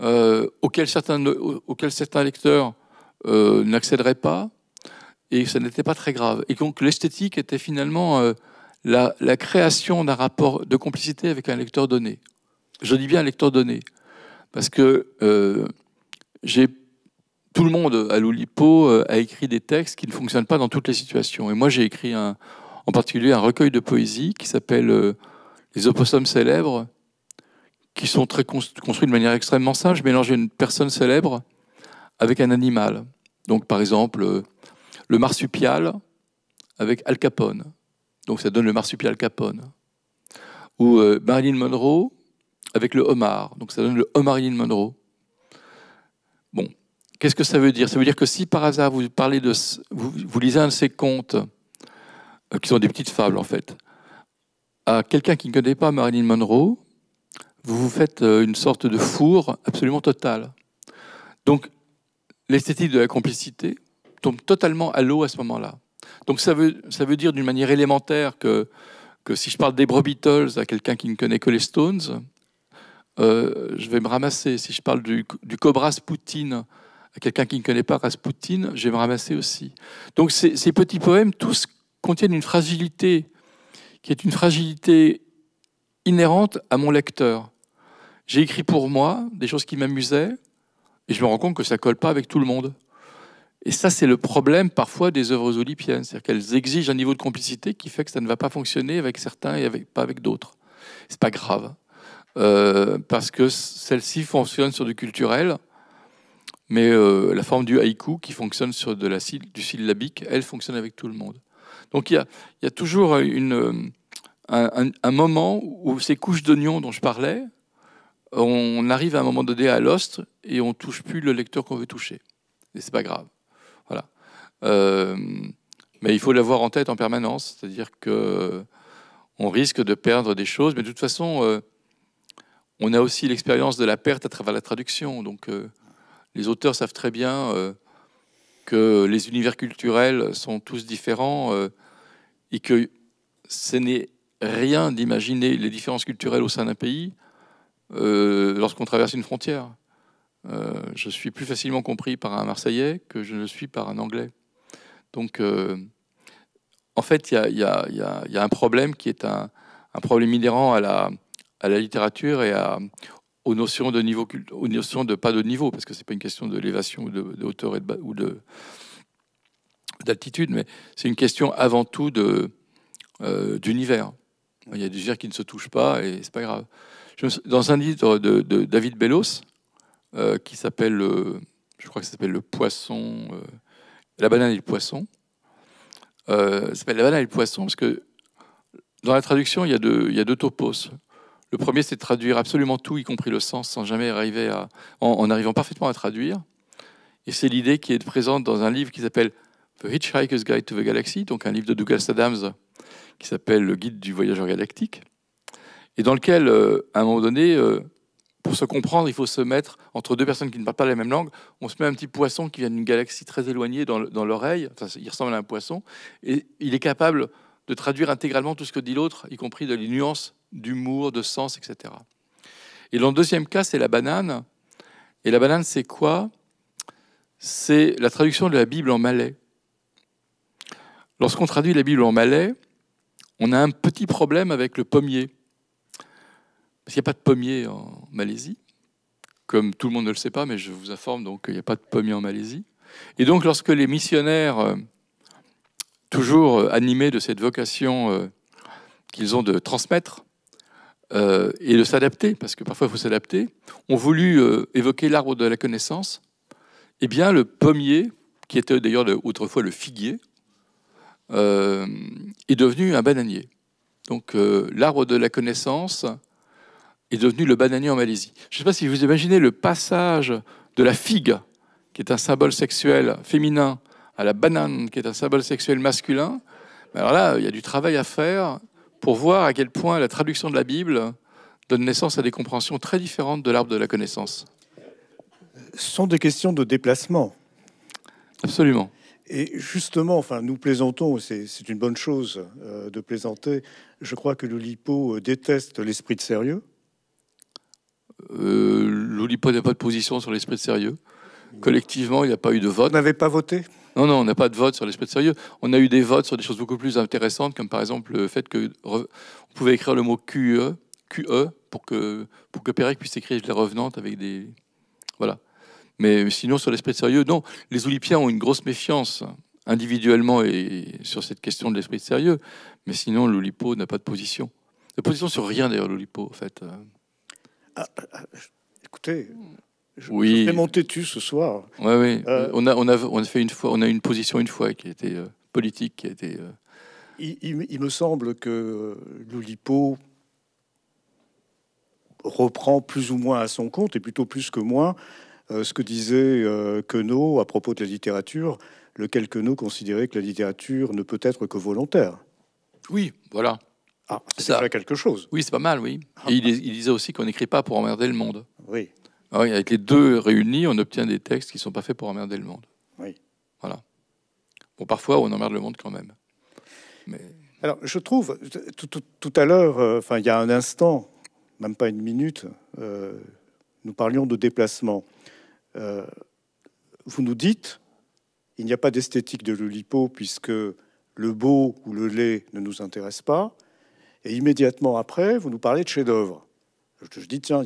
euh, auxquels, certains, auxquels certains lecteurs euh, n'accéderaient pas, et ça n'était pas très grave. Et donc l'esthétique était finalement euh, la, création d'un rapport de complicité avec un lecteur donné. Je dis bien un lecteur donné, parce que euh, j'ai tout le monde à l'Oulipo a écrit des textes qui ne fonctionnent pas dans toutes les situations. Et moi, j'ai écrit un, en particulier un recueil de poésie qui s'appelle Les opossums célèbres, qui sont très construits de manière extrêmement Je mélanger une personne célèbre avec un animal. Donc par exemple, euh, le marsupial avec Al Capone. Donc ça donne le marsupial Capone. Ou euh, Marilyn Monroe avec le homard. Donc ça donne le homarilyn Monroe. Bon, qu'est-ce que ça veut dire Ça veut dire que si par hasard vous parlez de, vous, lisez un de ces contes euh, qui sont des petites fables en fait, à quelqu'un qui ne connaît pas Marilyn Monroe, vous vous faites euh, une sorte de four absolument total. Donc, l'esthétique de la complicité tombe totalement à l'eau à ce moment-là. Donc, ça veut, ça veut dire d'une manière élémentaire que, que si je parle des Beatles à quelqu'un qui ne connaît que les Stones, euh, je vais me ramasser. Si je parle du, du Cobra Spoutine à quelqu'un qui ne connaît pas Rasputin, je vais me ramasser aussi. Donc ces, ces petits poèmes, tous contiennent une fragilité qui est une fragilité inhérente à mon lecteur. J'ai écrit pour moi des choses qui m'amusaient, et je me rends compte que ça colle pas avec tout le monde. Et ça, c'est le problème parfois des œuvres olympiennes, c'est-à-dire qu'elles exigent un niveau de complicité qui fait que ça ne va pas fonctionner avec certains et pas avec d'autres. C'est pas grave, euh, parce que celle ci fonctionne sur du culturel, mais euh, la forme du haïku qui fonctionne sur de la, du syllabique, elle fonctionne avec tout le monde. Donc il y a, toujours une un, moment où ces couches d'oignons dont je parlais, on arrive à un moment donné à l'ostre et on touche plus le lecteur qu'on veut toucher. Et c'est pas grave. Voilà. Euh, mais il faut l'avoir en tête en permanence, c'est-à-dire que on risque de perdre des choses, mais de toute façon, euh, on a aussi l'expérience de la perte à travers la traduction. Donc, euh, les auteurs savent très bien que les univers culturels sont tous différents et que ce n'est rien d'imaginer les différences culturelles au sein d'un pays euh, lorsqu'on traverse une frontière. Euh, je suis plus facilement compris par un Marseillais que je ne le suis par un Anglais. Donc, euh, en fait, il y, a, un problème qui est un, problème inhérent à la, à la littérature et à, aux notions de niveau aux notions de pas de niveau parce que c'est pas une question d'élévation ou de, hauteur et de, ou de d'altitude mais c'est une question avant tout de d'univers il y a des gers qui ne se touchent pas et c'est pas grave. Dans un livre de, David Bellos euh, qui s'appelle, euh, je crois que ça s'appelle Le Poisson, euh, La banane et le poisson, ça s'appelle La banane et le poisson parce que dans la traduction, il y a deux, deux topos. Le premier, c'est de traduire absolument tout, y compris le sens, sans jamais arriver à, en arrivant parfaitement à traduire. Et c'est l'idée qui est présente dans un livre qui s'appelle The Hitchhiker's Guide to the Galaxy, donc un livre de Douglas Adams qui s'appelle Le Guide du voyageur galactique, et dans lequel, euh, à un moment donné, euh, pour se comprendre, il faut se mettre entre deux personnes qui ne parlent pas la même langue. On se met un petit poisson qui vient d'une galaxie très éloignée dans l'oreille, enfin, il ressemble à un poisson, et il est capable de traduire intégralement tout ce que dit l'autre, y compris de les nuances d'humour, de sens, etc. Et dans le deuxième cas, c'est la banane. Et la banane, c'est quoi C'est la traduction de la Bible en malais. Lorsqu'on traduit la Bible en malais, on a un petit problème avec le pommier. Parce qu'il n'y a pas de pommier en Malaisie. Comme tout le monde ne le sait pas, mais je vous informe donc qu'il n'y a pas de pommier en Malaisie. Et donc, lorsque les missionnaires, euh, toujours euh, animés de cette vocation euh, qu'ils ont de transmettre et de s'adapter, parce que parfois il faut s'adapter, ont voulu évoquer l'arbre de la connaissance, eh bien, le pommier, qui était d'ailleurs autrefois le figuier, euh, est devenu un bananier. Donc euh, l'arbre de la connaissance est devenu le bananier en Malaisie. Je ne sais pas si vous imaginez le passage de la figue, qui est un symbole sexuel féminin, à la banane, qui est un symbole sexuel masculin. Alors là, il y a du travail à faire pour voir à quel point la traduction de la Bible donne naissance à des compréhensions très différentes de l'arbre de la connaissance. Ce sont des questions de déplacement. Absolument. Et justement, enfin, nous plaisantons, c'est une bonne chose euh, de plaisanter. Je crois que l'olipo euh, déteste l'esprit de sérieux. Euh, n'a pas de position sur l'esprit de sérieux. Collectivement, il n'y a pas eu de vote. Vous n'avez pas voté Non, non, on n'a pas de vote sur l'esprit de sérieux. On a eu des votes sur des choses beaucoup plus intéressantes, comme par exemple le fait que on pouvait écrire le mot QE, QE pour que, pour que Pérec puisse écrire Les Revenantes avec des. Voilà. Mais sinon, sur l'esprit de sérieux, non. Les Oulipiens ont une grosse méfiance individuellement et sur cette question de l'esprit de sérieux. Mais sinon, l'Oulipo n'a pas de position. De position sur rien, d'ailleurs, l'Oulipo, en fait. Ah, ah, écoutez, je, oui. je mon têtu ce soir. Oui, oui, euh, on, a, on, on fait une fois, on a une position une fois qui était euh, politique, qui était. été... Euh, il, il, me semble que l'Oulipo reprend plus ou moins à son compte, et plutôt plus que moins, euh, ce que disait euh, Queneau à propos de la littérature, lequel Queneau considérait que la littérature ne peut être que volontaire. Oui, voilà. Ah, c'est déjà quelque chose. Oui, c'est pas mal, oui. Ah. Et il, disait aussi qu'on n'écrit pas pour emmerder le monde. Oui. Ah avec les deux réunis, on obtient des textes qui ne sont pas faits pour emmerder le monde. Oui. Voilà. Bon, parfois, on emmerde le monde quand même. Mais... Alors, je trouve, tout, à l'heure, euh, enfin, il y a un instant, même pas une minute, nous parlions de déplacement. Euh, vous nous dites, il n'y a pas d'esthétique de l'olipo puisque le beau ou le laid ne nous intéresse pas. Et immédiatement après, vous nous parlez de chef-d'œuvre. Je, dis, tiens,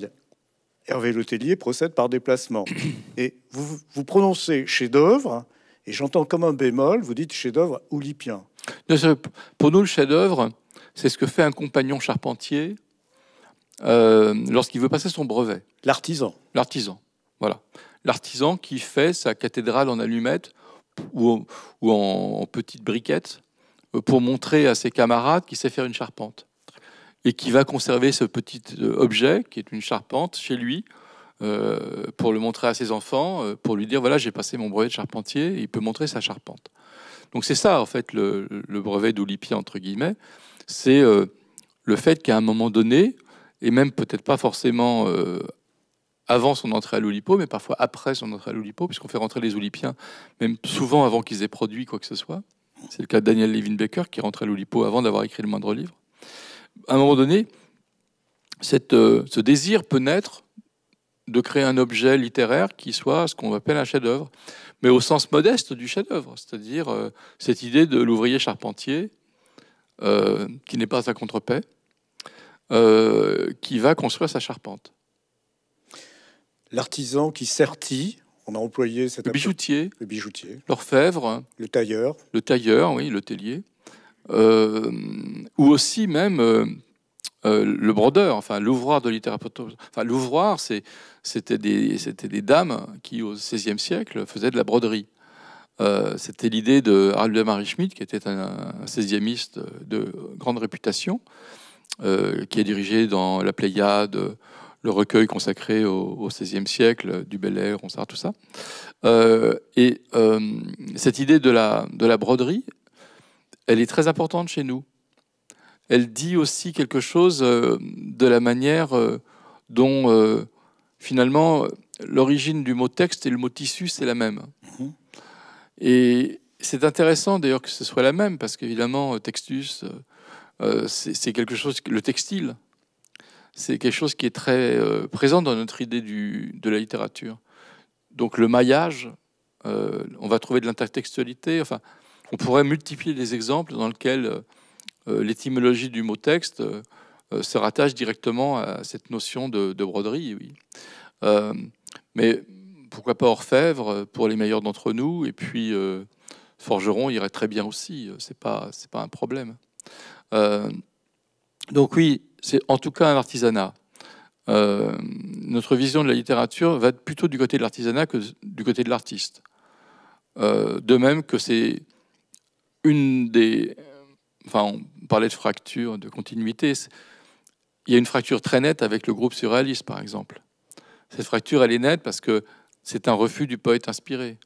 Hervé Letellier procède par déplacement. Et vous, vous prononcez chef-d'œuvre, et j'entends comme un bémol, vous dites chef-d'œuvre oulipien. Pour nous, le chef-d'œuvre, c'est ce que fait un compagnon charpentier euh, lorsqu'il veut passer son brevet. L'artisan. L'artisan, voilà. L'artisan qui fait sa cathédrale en allumettes ou, en, petite petites briquettes euh, pour montrer à ses camarades qu'il sait faire une charpente. Et qui va conserver ce petit euh, objet, qui est une charpente, chez lui, pour le montrer à ses enfants, pour lui dire voilà, j'ai passé mon brevet de charpentier, il peut montrer sa charpente. Donc c'est ça, en fait, le, brevet d'Oulipien entre guillemets. C'est le fait qu'à un moment donné, et même peut-être pas forcément euh, avant son entrée à l'Oulipo, mais parfois après son entrée à l'Oulipo, puisqu'on fait rentrer les Oulipiens, même souvent avant qu'ils aient produit quoi que ce soit. C'est le cas de Daniel levin Becker qui rentrait à l'Oulipo avant d'avoir écrit le moindre livre. À un moment donné, euh, ce désir peut naître de créer un objet littéraire qui soit ce qu'on appelle un chef-d'œuvre, mais au sens modeste du chef-d'œuvre, c'est-à-dire euh, cette idée de l'ouvrier charpentier qui n'est pas à contre euh, qui va construire sa charpente. L'artisan qui sertit, on a employé cette le bijoutier, le bijoutier, l'orfèvre, le tailleur, le tailleur, oui, le tellier, euh, ou aussi même euh, le brodeur, enfin l'ouvroir de littérature. Enfin, l'ouvroir, c'était des, des dames qui, au XVIe siècle, faisaient de la broderie. c'était l'idée de Harold Marie Schmidt, qui était un, un 16 de grande réputation, euh, qui est dirigé dans la Pléiade, le recueil consacré au XVIe siècle, du Bel Air, Ronsard, tout ça. Euh, et euh, cette idée de la, de la broderie, elle est très importante chez nous. Elle dit aussi quelque chose de la manière dont finalement l'origine du mot texte et le mot tissu, c'est la même. Mhm. Et c'est intéressant d'ailleurs que ce soit la même, parce qu'évidemment, textus, euh, c'est quelque chose, le textile, c'est quelque chose qui est très euh, présent dans notre idée de la littérature. Donc le maillage, euh, on va trouver de l'intertextualité. Enfin, on pourrait multiplier les exemples dans lesquels l'étymologie du mot texte se rattache directement à cette notion de, broderie. Oui. mais pourquoi pas orfèvre pour les meilleurs d'entre nous Et puis forgeron irait très bien aussi. C'est pas c'est pas un problème. Euh, donc oui, c'est en tout cas un artisanat. Euh, notre vision de la littérature va plutôt du côté de l'artisanat que du côté de l'artiste. Euh, de même que c'est une des... Enfin, on parlait de fracture, de continuité. Il y a une fracture très nette avec le groupe surréaliste, par exemple. Cette fracture, elle est nette parce que c'est un refus du poète inspiré.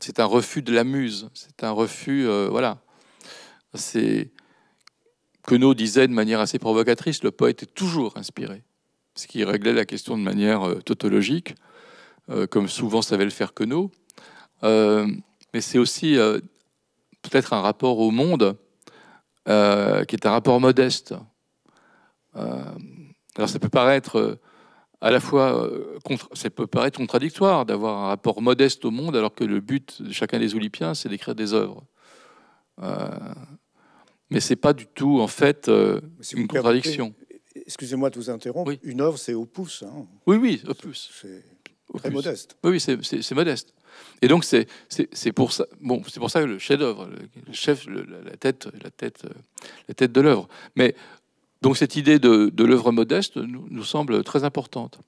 c'est un refus de la muse. C'est un refus... voilà. C'est Queneau disait de manière assez provocatrice, le poète est toujours inspiré, ce qui réglait la question de manière euh, tautologique, euh, comme souvent savait le faire Queneau. Euh, mais c'est aussi peut-être un rapport au monde qui est un rapport modeste. alors ça peut paraître à la fois, peut paraître contradictoire d'avoir un rapport modeste au monde alors que le but de chacun des Olympiens, c'est d'écrire des œuvres. Mais c'est pas du tout, en fait, euh, une contradiction. Excusez-moi de vous interrompre. Une œuvre, c'est au pouce. Hein. Oui, oui, au pouce. C'est très modeste. Oui, oui, c'est modeste. Et donc, c'est pour, ça, bon, pour ça que le chef-d'œuvre, le chef, la, tête, la, tête, euh, la tête de l'œuvre. Mais donc, cette idée de, l'œuvre modeste nous, semble très importante.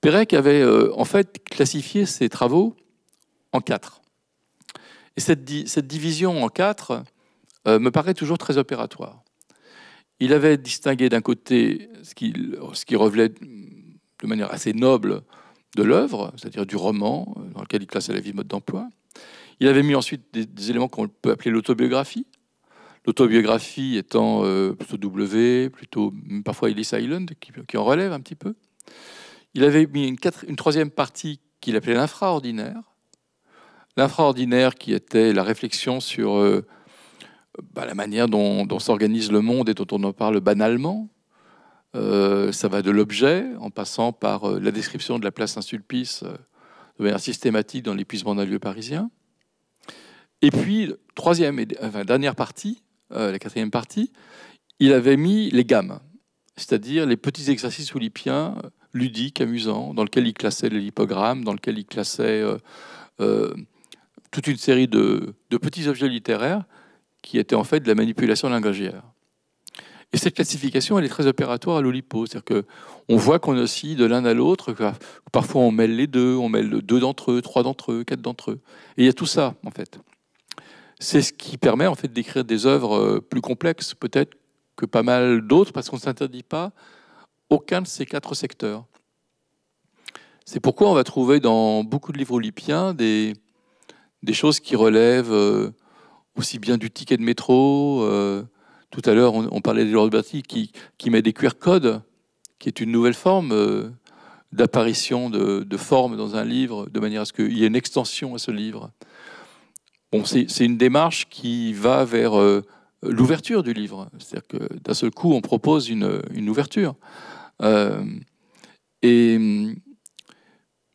Pérec avait euh, en fait classifié ses travaux en quatre. Et cette, cette division en quatre, euh, me paraît toujours très opératoire. Il avait distingué d'un côté ce qui, ce qui revelait de manière assez noble de l'œuvre, c'est-à-dire du roman, dans lequel il classait la vie mode d'emploi. Il avait mis ensuite des, éléments qu'on peut appeler l'autobiographie. L'autobiographie étant euh, plutôt W, plutôt parfois Ellis Island, qui, en relève un petit peu. Il avait mis une, troisième partie qu'il appelait l'infraordinaire. L'infraordinaire qui était la réflexion sur euh, bah, la manière dont, s'organise le monde et dont on en parle banalement. Euh, ça va de l'objet, en passant par euh, la description de la place Saint-Sulpice euh, de manière systématique dans l'épuisement d'un lieu parisien. Et puis, troisième et dernière partie, la quatrième partie, il avait mis les gammes, c'est-à-dire les petits exercices oulipiens ludiques, amusants, dans lesquels il classait les lipogrammes, dans lesquels il classait toute une série de petits objets littéraires qui était en fait de la manipulation langagière. Et cette classification, elle est très opératoire à l'olipo, C'est-à-dire qu'on voit qu'on oscille de l'un à l'autre, parfois on mêle les deux, on mêle deux d'entre eux, trois d'entre eux, quatre d'entre eux. Et il y a tout ça, en fait. C'est ce qui permet, en fait, d'écrire des œuvres euh, plus complexes, peut-être, que pas mal d'autres, parce qu'on ne s'interdit pas aucun de ces quatre secteurs. C'est pourquoi on va trouver dans beaucoup de livres olipiens des choses qui relèvent euh, aussi bien du ticket de métro. Euh, tout à l'heure, on, parlait de Lord qui, qui met des QR codes, qui est une nouvelle forme euh, d'apparition de, de, forme dans un livre, de manière à ce qu'il y ait une extension à ce livre. c'est une démarche qui va vers euh, l'ouverture du livre. C'est-à-dire que d'un seul coup, on propose une, ouverture. et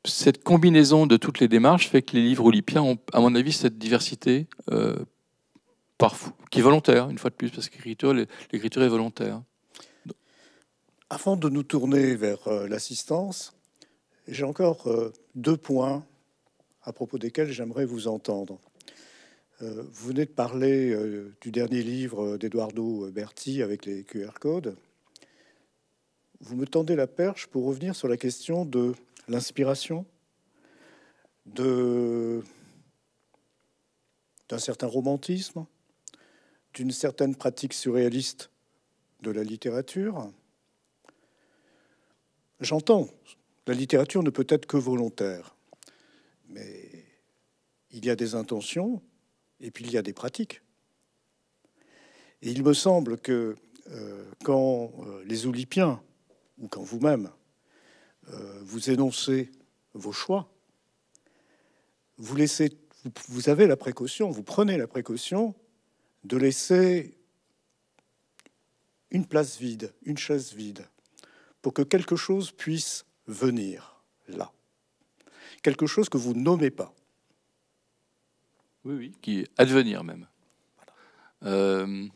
cette combinaison de toutes les démarches fait que les livres olympiens ont, à mon avis, cette diversité qui est volontaire, une fois de plus, parce que l'écriture est volontaire. Avant de nous tourner vers euh, l'assistance, j'ai encore euh, deux points à propos desquels j'aimerais vous entendre. Euh, vous venez de parler du dernier livre d'Eduardo Berti avec les QR codes. Vous me tendez la perche pour revenir sur la question de l'inspiration, de d'un certain romantisme, d'une certaine pratique surréaliste de la littérature. J'entends, la littérature ne peut être que volontaire, mais il y a des intentions et puis il y a des pratiques. Et il me semble que euh, quand euh, les Oulipiens, ou quand vous-même, euh, vous énoncez vos choix, vous, laissez, vous avez la précaution, vous prenez la précaution de laisser une place vide, une chaise vide, pour que quelque chose puisse venir là. Quelque chose que vous nommez pas. Oui, oui, qui est advenir même. Euh,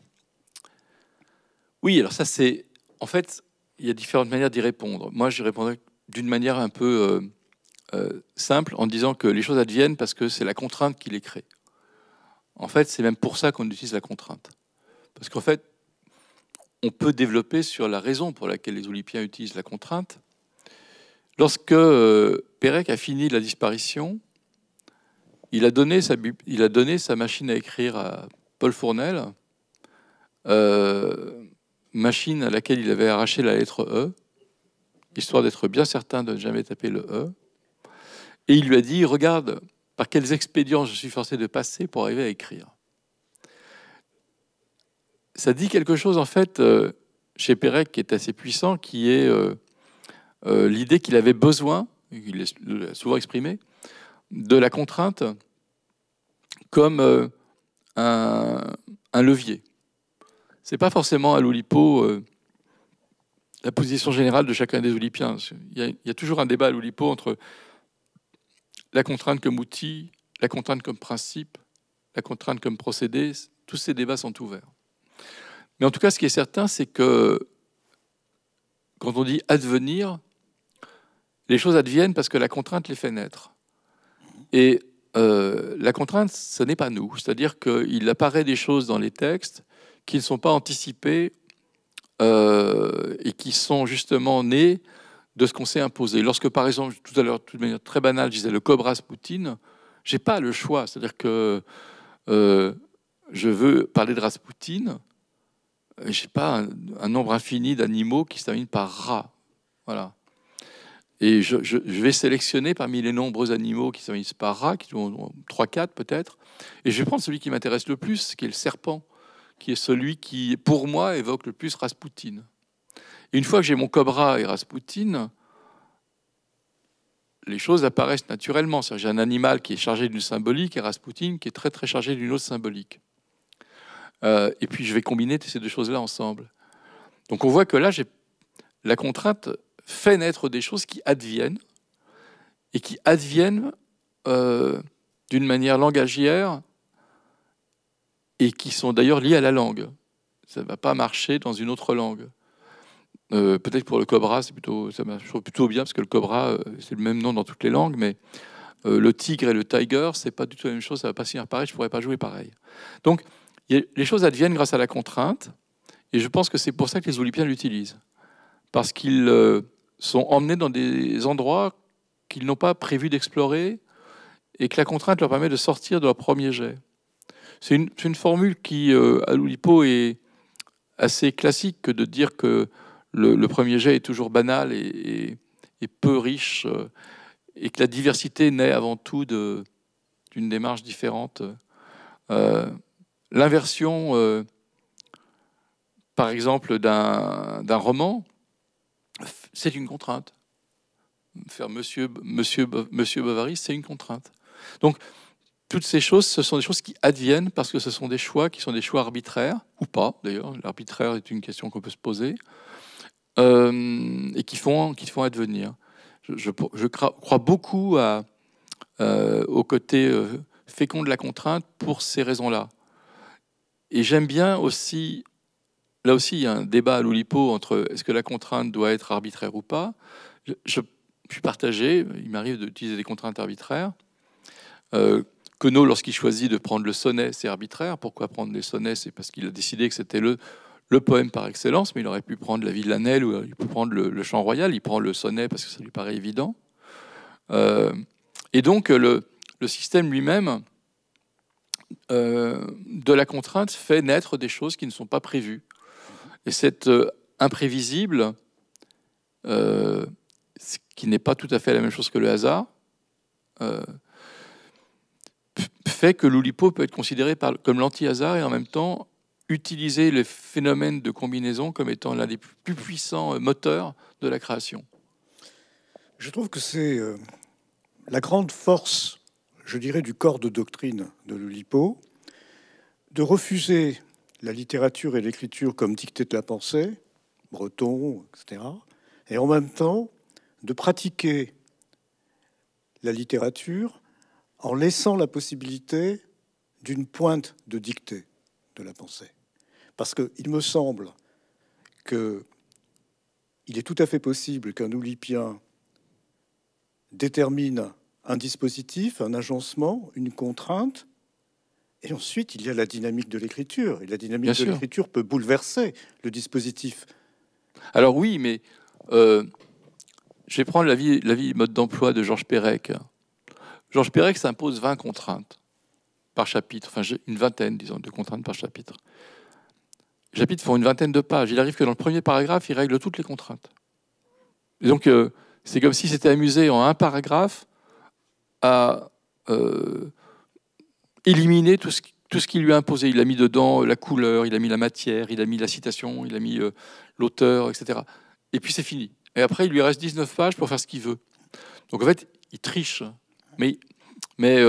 oui, alors ça c'est... En fait, il y a différentes manières d'y répondre. Moi, j'y répondrais d'une manière un peu euh, euh, simple en disant que les choses adviennent parce que c'est la contrainte qui les crée. En fait, c'est même pour ça qu'on utilise la contrainte. Parce qu'en fait, on peut développer sur la raison pour laquelle les Olympiens utilisent la contrainte. Lorsque euh, Pérec a fini la disparition, il a donné sa, machine à écrire à Paul Fournel, euh, machine à laquelle il avait arraché la lettre E, histoire d'être bien certain de ne jamais taper le E. Et il lui a dit, regarde, par quels expédients je suis forcé de passer pour arriver à écrire. Ça dit quelque chose en fait euh, chez Pérec qui est assez puissant, qui est euh, euh, l'idée qu'il avait besoin, il l'a souvent exprimé, de la contrainte comme un, levier. C'est pas forcément à l'Oulipo la position générale de chacun des Oulipiens. Il y, a, il y a toujours un débat à l'Oulipo entre la contrainte comme outil, la contrainte comme principe, la contrainte comme procédé, tous ces débats sont ouverts. Mais en tout cas, ce qui est certain, c'est que quand on dit advenir, les choses adviennent parce que la contrainte les fait naître. Et euh, la contrainte, ce n'est pas nous. C'est-à-dire qu'il apparaît des choses dans les textes qui ne sont pas anticipées euh, et qui sont justement nées de ce qu'on s'est imposé. Lorsque, par exemple, tout à l'heure, de manière très banale, je disais le Cobra Poutine, j'ai pas le choix. C'est-à-dire que euh, je veux parler de Raspoutine, j'ai pas un, nombre infini d'animaux qui se par rat. Voilà. Et je, vais sélectionner parmi les nombreux animaux qui se terminent par rat, qui sont 3-4 peut-être, et je vais prendre celui qui m'intéresse le plus, qui est le serpent, qui est celui qui, pour moi, évoque le plus Raspoutine une fois que j'ai mon Cobra et Rasputin, les choses apparaissent naturellement. J'ai un animal qui est chargé d'une symbolique et Rasputin qui est très très chargé d'une autre symbolique. Euh, et puis je vais combiner ces deux choses-là ensemble. Donc on voit que là, la contrainte fait naître des choses qui adviennent et qui adviennent euh, d'une manière langagière et qui sont d'ailleurs liées à la langue. Ça ne va pas marcher dans une autre langue. Euh, peut-être pour le Cobra, c'est plutôt, ça trouve plutôt bien parce que le Cobra, euh, c'est le même nom dans toutes les langues, mais euh, le tigre et le tiger, c'est pas du tout la même chose, ça va pas un pareil, je pourrais pas jouer pareil. Donc, les choses adviennent grâce à la contrainte, et je pense que c'est pour ça que les Olympiens l'utilisent, parce qu'ils sont emmenés dans des endroits qu'ils n'ont pas prévu d'explorer, et que la contrainte leur permet de sortir de leur premier jet. C'est une, une, formule qui, à l'Oulipo, est assez classique que de dire que le, premier jet est toujours banal et, peu riche, euh, et que la diversité naît avant tout d'une démarche différente. Euh, l'inversion, euh, par exemple, d'un roman, c'est une contrainte. Faire Monsieur, Bavary, Monsieur Bovary, c'est une contrainte. Donc, toutes ces choses, ce sont des choses qui adviennent parce que ce sont des choix qui sont des choix arbitraires, ou pas d'ailleurs. L'arbitraire est une question qu'on peut se poser. Euh, et qui font, qui font advenir. Je, crois beaucoup à, euh, au côté euh, fécond de la contrainte pour ces raisons-là. Et j'aime bien aussi, là aussi, il y a un débat à l'Oulipo entre est-ce que la contrainte doit être arbitraire ou pas. Je, je suis partagé, il m'arrive d'utiliser des contraintes arbitraires. Euh, Queneau, lorsqu'il choisit de prendre le sonnet, c'est arbitraire. Pourquoi prendre les sonnets C'est parce qu'il a décidé que c'était le le poème par excellence, mais il aurait pu prendre la vie ou euh, il peut prendre le, chant royal, il prend le sonnet parce que ça lui paraît évident. Euh, et donc le, système lui-même euh, de la contrainte fait naître des choses qui ne sont pas prévues. Et cette imprévisible, ce qui n'est pas tout à fait la même chose que le hasard, fait que l'oulipo peut être considéré comme l'anti-hasard et en même temps utiliser les phénomènes de combinaison comme étant l'un des plus puissants euh, moteurs de la création Je trouve que c'est euh, la grande force, je dirais, du corps de doctrine de Lulipo de refuser la littérature et l'écriture comme dictée de la pensée, breton, etc., et en même temps de pratiquer la littérature en laissant la possibilité d'une pointe de dictée de la pensée. Parce qu'il me semble qu'il est tout à fait possible qu'un oulipien détermine un dispositif, un agencement, une contrainte, et ensuite il y a la dynamique de l'écriture. Et la dynamique de l'écriture peut bouleverser le dispositif. Alors oui, mais euh, je vais prendre la vie, la vie mode d'emploi de Georges Perec. Georges Perec s'impose 20 contraintes par chapitre, enfin une vingtaine, disons, de contraintes par chapitre. J'habite font une vingtaine de pages. Il arrive que dans le premier paragraphe, il règle toutes les contraintes. Et donc, euh, c'est comme si s'était amusé en un paragraphe à euh, éliminer tout ce, tout ce qui lui a imposé. Il a mis dedans la couleur, il a mis la matière, il a mis la citation, il a mis euh, l'auteur, etc. Et puis c'est fini. Et après, il lui reste 19 pages pour faire ce qu'il veut. Donc en fait, il triche. Mais, mais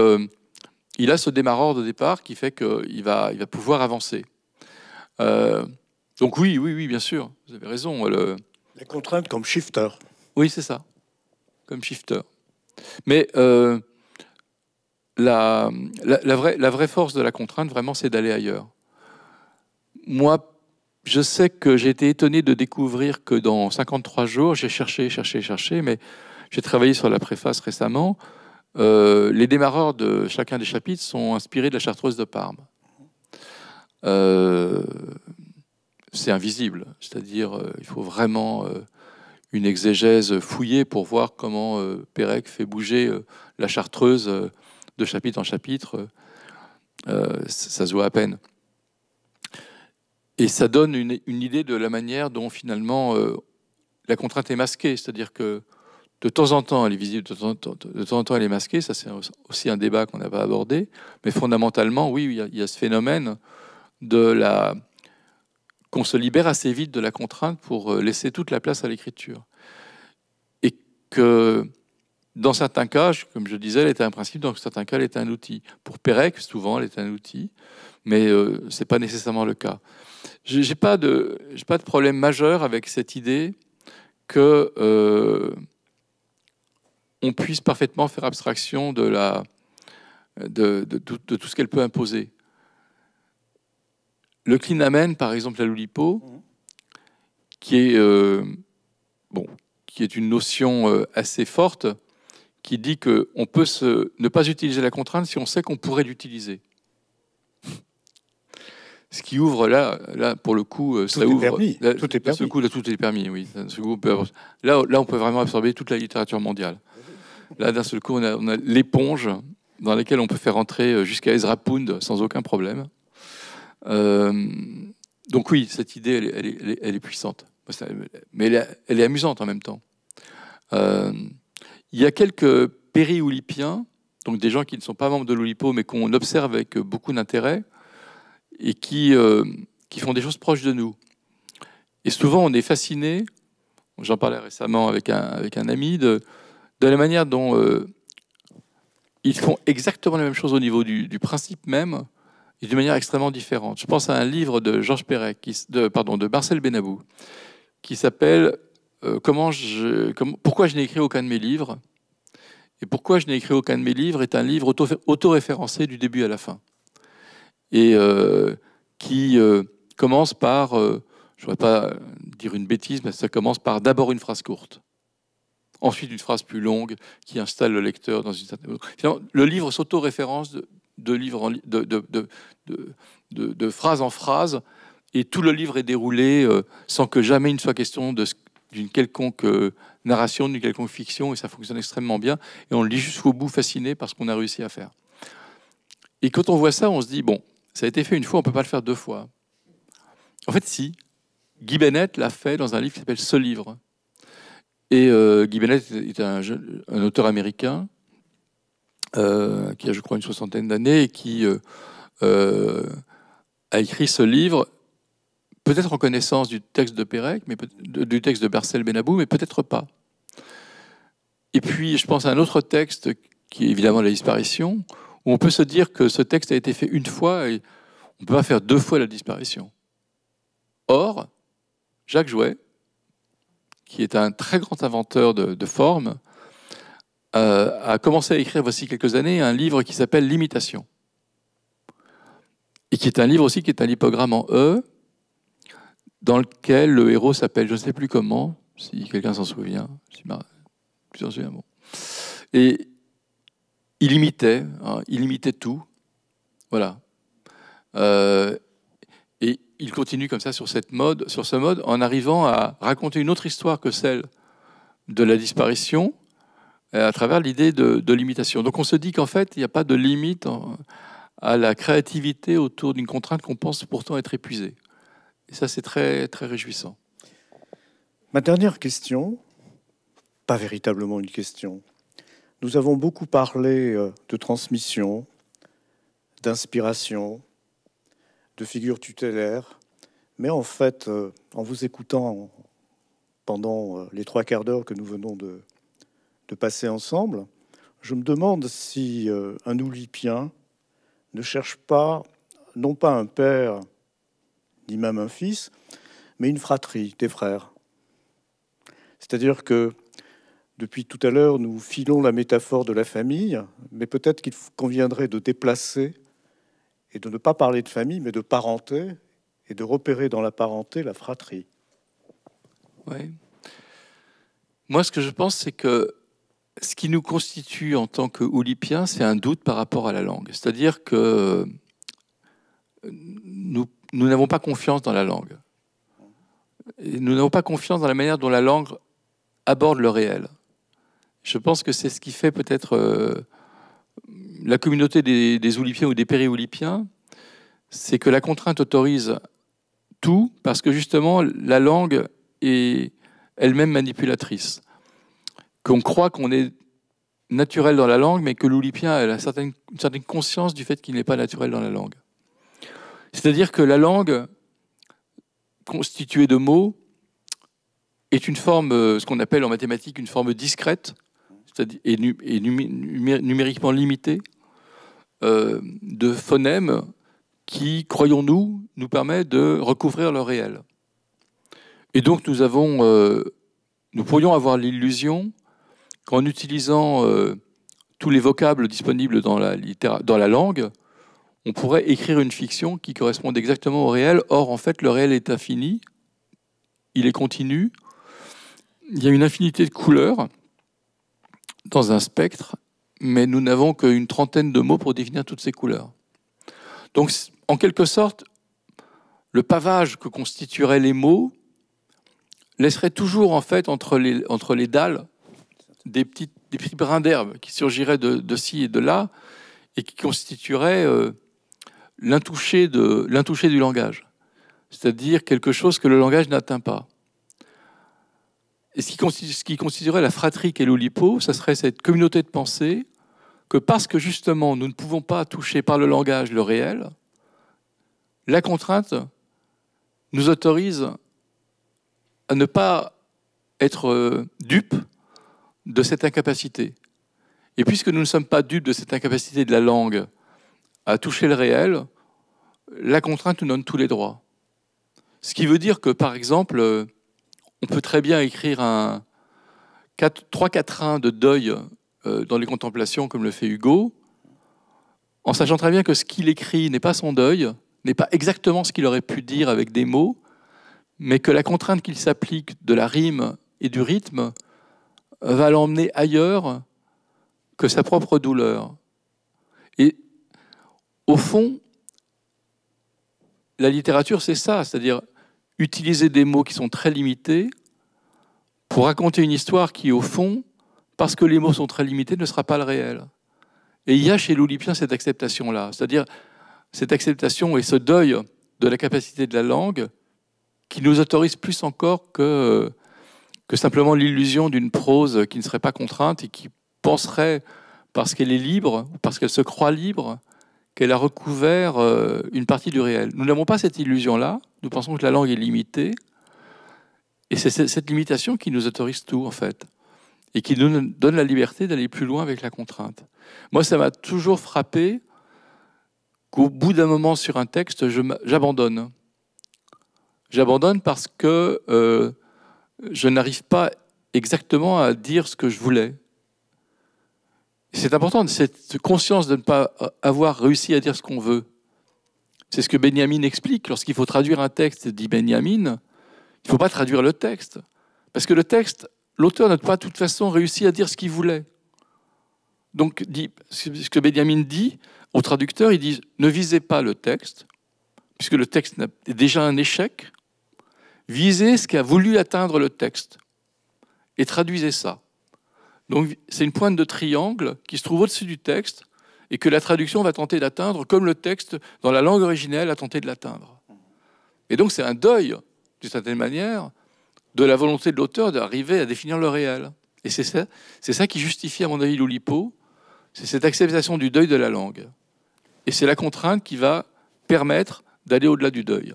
il a ce démarreur de départ qui fait qu'il va, il va pouvoir avancer. Euh, donc oui, oui, oui, bien sûr, vous avez raison. Euh, la contrainte comme shifter. Oui, c'est ça, comme shifter. Mais euh, la, vraie, force de la contrainte, vraiment, c'est d'aller ailleurs. Moi, je sais que j'ai été étonné de découvrir que dans 53 jours, j'ai cherché, cherché, cherché, mais j'ai travaillé sur la préface récemment. les démarreurs de chacun des chapitres sont inspirés de la chartreuse de Parme. Euh, c'est invisible. C'est-à-dire, euh, il faut vraiment euh, une exégèse fouillée pour voir comment Pérec fait bouger la chartreuse de chapitre en chapitre. ça se voit à peine. Et ça donne une, idée de la manière dont finalement la contrainte est masquée. C'est-à-dire que de temps en temps, elle est visible, de temps en temps, elle est masquée. Ça, c'est aussi un débat qu'on n'a pas abordé. Mais fondamentalement, oui, il y a ce phénomène de la qu'on se libère assez vite de la contrainte pour euh, laisser toute la place à l'écriture. Et que dans certains cas, comme je disais, elle était un principe, dans certains cas, elle était un outil. Pour Pérec, souvent, elle est un outil, mais euh, ce n'est pas nécessairement le cas. Je n'ai pas, de, problème majeur avec cette idée que euh, on puisse parfaitement faire abstraction de, de tout ce qu'elle peut imposer. Le clinamen, par exemple, la l'oulipo, mhm. qui est euh, bon, qui est une notion euh, assez forte, qui dit que on peut se, ne pas utiliser la contrainte si on sait qu'on pourrait l'utiliser. Ce qui ouvre là, là pour le coup, euh, tout est ouvre. Permis. Là, tout coup, là, tout est permis. Oui. on peut, là, là, on peut vraiment absorber toute la littérature mondiale. Là, d'un seul coup, on a, a l'éponge dans laquelle on peut faire entrer jusqu'à Ezra Pound sans aucun problème. Euh, donc oui, cette idée, elle, est puissante, mais elle, est amusante en même temps. Euh, il y a quelques péri-oulipiens donc des gens qui ne sont pas membres de l'Oulipo, mais qu'on observe avec beaucoup d'intérêt, et qui, euh, qui font des choses proches de nous. Et souvent, on est fasciné, j'en parlais récemment avec un, avec un ami, de, de la manière dont ils font exactement la même chose au niveau du, du principe même, et d'une manière extrêmement différente. Je pense à un livre de Georges Perec, qui, de, pardon, de Marcel Benabou, qui s'appelle euh, comment je, Pourquoi je n'ai écrit aucun de mes livres Et pourquoi je n'ai écrit aucun de mes livres est un livre auto-référencé du début à la fin. Et euh, qui euh, commence par, je ne voudrais pas dire une bêtise, mais ça commence par d'abord une phrase courte. Ensuite, une phrase plus longue qui installe le lecteur dans une certaine. le livre s'autoréférence de, en, de, phrase en phrase, et tout le livre est déroulé euh, sans que jamais il ne soit question d'une quelconque euh, narration, d'une quelconque fiction, et ça fonctionne extrêmement bien, et on le lit jusqu'au bout fasciné par ce qu'on a réussi à faire. Et quand on voit ça, on se dit, bon, ça a été fait une fois, on ne peut pas le faire deux fois. En fait, si. Guy Bennett l'a fait dans un livre qui s'appelle Ce livre. Et euh, Guy Bennett est un auteur américain euh, qui a, je crois, une soixantaine d'années, et qui euh, euh, a écrit ce livre, peut-être en connaissance du texte de Pérec, mais du texte de Marcel Benabou, mais peut-être pas. Et puis, je pense à un autre texte, qui est évidemment La disparition, où on peut se dire que ce texte a été fait une fois, et on ne peut pas faire deux fois la disparition. Or, Jacques Jouet, qui est un très grand inventeur de formes, euh, a commencé à écrire, voici quelques années, un livre qui s'appelle L'imitation. Et qui est un livre aussi qui est un lipogramme en E, dans lequel le héros s'appelle, je ne sais plus comment, si quelqu'un s'en souvient, plusieurs Et il imitait, hein, il imitait tout, voilà. Euh, et il continue comme ça sur cette mode, sur ce mode, en arrivant à raconter une autre histoire que celle de la disparition, euh, à travers l'idée de, limitation. Donc on se dit qu'en fait, il n'y a pas de limite à la créativité autour d'une contrainte qu'on pense pourtant être épuisée. Et ça, c'est très, très réjouissant. Ma dernière question, pas véritablement une question. Nous avons beaucoup parlé euh, de transmission, d'inspiration, de figure tutélaire, mais en fait, euh, en vous écoutant pendant les trois quarts d'heure que nous venons de, de passer ensemble, je me demande si euh, un oulipien ne cherche pas, non pas un père, ni même un fils, mais une fratrie, des frères. C'est-à-dire que depuis tout à l'heure, nous filons la métaphore de la famille, mais peut-être qu'il conviendrait de déplacer et de ne pas parler de famille, mais de parenté, et de repérer dans la parenté la fratrie. Oui. Moi, ce que je pense, c'est que ce qui nous constitue en tant que oulipiens, c'est un doute par rapport à la langue. C'est-à-dire que nous n'avons pas confiance dans la langue. nous n'avons pas confiance dans la manière dont la langue aborde le réel. Je pense que c'est ce qui fait peut-être euh, la communauté des, des oulipiens ou des péri-oulipiens, c'est que la contrainte autorise tout parce que justement la langue est elle-même manipulatrice qu'on croit qu'on est naturel dans la langue, mais que l'oulipien a une certaine, conscience du fait qu'il n'est pas naturel dans la langue. C'est-à-dire que la langue constituée de mots est une forme, euh, ce qu'on appelle en mathématiques une forme discrète, c'est-à-dire et, numériquement limitée, euh, de phonèmes qui, croyons-nous, nous permet de recouvrir le réel. Et donc nous avons, euh, nous pourrions avoir l'illusion qu'en utilisant euh, tous les vocables disponibles dans la, dans la langue, on pourrait écrire une fiction qui corresponde exactement au réel. Or, en fait, le réel est infini, il est continu, il y a une infinité de couleurs dans un spectre, mais nous n'avons qu'une trentaine de mots pour définir toutes ces couleurs. Donc, en quelque sorte, le pavage que constitueraient les mots laisserait toujours, en fait, entre les, entre les dalles des, petits brins d'herbe qui surgiraient de, ci et de là et qui constitueraient euh, l'intouché du langage, c'est-à-dire quelque chose que le langage n'atteint pas. Et ce qui, ce constituerait la fratrie et l'Oulipo, ce serait cette communauté de pensée que parce que justement nous ne pouvons pas toucher par le langage le réel, la contrainte nous autorise à ne pas être euh, dupes de cette incapacité. Et puisque nous ne sommes pas dupes de cette incapacité de la langue à toucher le réel, la contrainte nous donne tous les droits. Ce qui veut dire que, par exemple, on peut très bien écrire un 3 4 de deuil euh, dans les contemplations, comme le fait Hugo, en sachant très bien que ce qu'il écrit n'est pas son deuil, n'est pas exactement ce qu'il aurait pu dire avec des mots, mais que la contrainte qu'il s'applique de la rime et du rythme va l'emmener ailleurs que sa propre douleur. Et au fond, la littérature, c'est ça, c'est-à-dire utiliser des mots qui sont très limités pour raconter une histoire qui, au fond, parce que les mots sont très limités, ne sera pas le réel. Et il y a chez l'Oulipien cette acceptation-là, c'est-à-dire cette acceptation et ce deuil de la capacité de la langue qui nous autorise plus encore que euh, que simplement l'illusion d'une prose qui ne serait pas contrainte et qui penserait, parce qu'elle est libre, parce qu'elle se croit libre, qu'elle a recouvert euh, une partie du réel. Nous n'avons pas cette illusion-là, nous pensons que la langue est limitée, et c'est cette limitation qui nous autorise tout, en fait, et qui nous donne la liberté d'aller plus loin avec la contrainte. Moi, ça m'a toujours frappé qu'au bout d'un moment sur un texte, j'abandonne. J'abandonne parce que... Euh, je n'arrive pas exactement à dire ce que je voulais. C'est important, cette conscience de ne pas avoir réussi à dire ce qu'on veut. C'est ce que Benjamin explique. Lorsqu'il faut traduire un texte, dit Benjamin, il ne faut pas traduire le texte. Parce que le texte, l'auteur n'a pas de toute façon réussi à dire ce qu'il voulait. Donc, ce que Benjamin dit aux traducteurs, ils disent, ne visez pas le texte, puisque le texte est déjà un échec. Visez ce qu'a voulu atteindre le texte et traduisez ça. Donc c'est une pointe de triangle qui se trouve au-dessus du texte et que la traduction va tenter d'atteindre comme le texte dans la langue originelle a tenté de l'atteindre. Et donc c'est un deuil, d'une certaine manière, de la volonté de l'auteur d'arriver à définir le réel. Et c'est ça, c'est ça qui justifie, à mon avis, l'Oulipo, c'est cette acceptation du deuil de la langue. Et c'est la contrainte qui va permettre d'aller au-delà du deuil.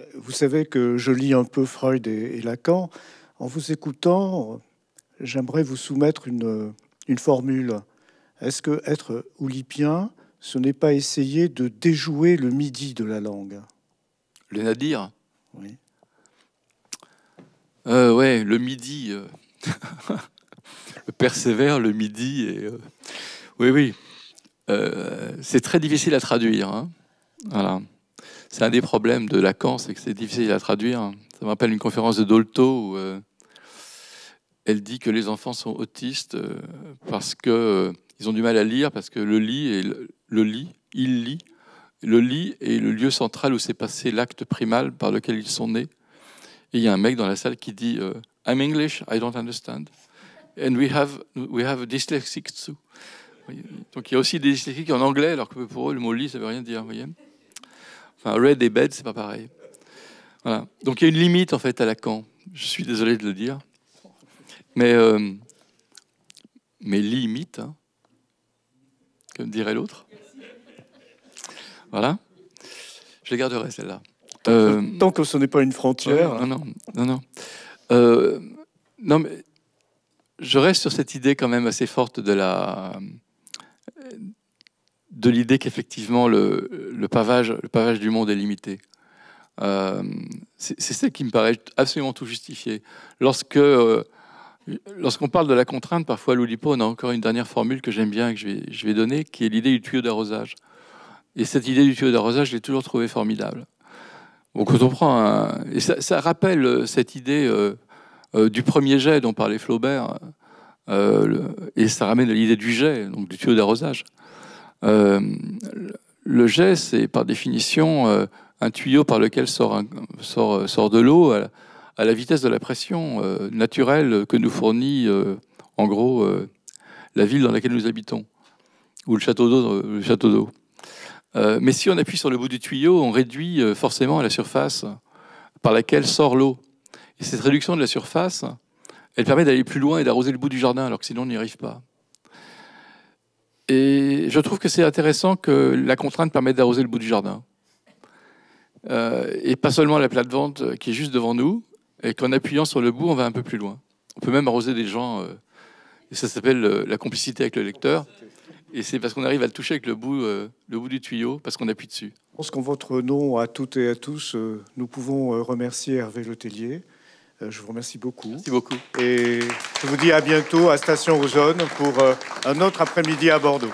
Euh, vous savez que je lis un peu Freud et, Lacan. En vous écoutant, j'aimerais vous soumettre une, une formule. Est-ce que être oulipien, ce n'est pas essayer de déjouer le midi de la langue Le nadir Oui. Euh, ouais, le midi. Euh. le persévère, le midi. Et, euh. Oui, oui. c'est très difficile à traduire. Hein. voilà. C'est un des problèmes de Lacan, c'est que c'est difficile à traduire. Ça me rappelle une conférence de Dolto où euh, elle dit que les enfants sont autistes euh, parce que euh, ils ont du mal à lire, parce que le lit et le, lit, il lit, le lit est le lieu central où s'est passé l'acte primal par lequel ils sont nés. Et il y a un mec dans la salle qui dit I'm English, I don't understand. And we have, we have dyslexics too. Donc il y a aussi des dyslexiques en anglais, alors que pour eux, le mot lit, ça veut rien dire. Voyez Enfin, Red et Bed, c'est pas pareil. Voilà. Donc il y a une limite en fait à Lacan. Je suis désolé de le dire. Mais, euh, mais limite, comme hein. dirait l'autre. Voilà. Je les garderai celle-là. Euh, tant que ce n'est pas une frontière. non, non, non. Non. Euh, non, mais je reste sur cette idée quand même assez forte de la de l'idée qu'effectivement le, pavage, le pavage du monde est limité. Euh, c'est ça qui me paraît absolument tout justifié. Lorsque euh, lorsqu'on parle de la contrainte, parfois l'Oulipo, on a encore une dernière formule que j'aime bien et que je vais, donner, qui est l'idée du tuyau d'arrosage. Et cette idée du tuyau d'arrosage, je l'ai toujours trouvée formidable. Donc on prend et ça, rappelle euh, cette idée du premier jet dont parlait Flaubert, et ça ramène l'idée du jet, donc du tuyau d'arrosage. Euh, le jet, c'est par définition euh, un tuyau par lequel sort, euh, de l'eau à, la vitesse de la pression naturelle que nous fournit en gros la ville dans laquelle nous habitons ou le château d'eau. Le château d'eau. mais si on appuie sur le bout du tuyau, on réduit forcément la surface par laquelle sort l'eau. Et cette réduction de la surface, elle permet d'aller plus loin et d'arroser le bout du jardin, alors que sinon on n'y arrive pas. Et je trouve que c'est intéressant que la contrainte permette d'arroser le bout du jardin. Euh, et pas seulement la plate-vente qui est juste devant nous, et qu'en appuyant sur le bout, on va un peu plus loin. On peut même arroser des gens, euh, et ça s'appelle euh, la complicité avec le lecteur. Et c'est parce qu'on arrive à le toucher avec le bout, le bout du tuyau, parce qu'on appuie dessus. Je pense qu'en votre nom à toutes et à tous, nous pouvons remercier Hervé Letellier. Euh, je vous remercie beaucoup. Merci beaucoup. Et je vous dis à bientôt à Station Ozone pour euh, un autre après-midi à Bordeaux.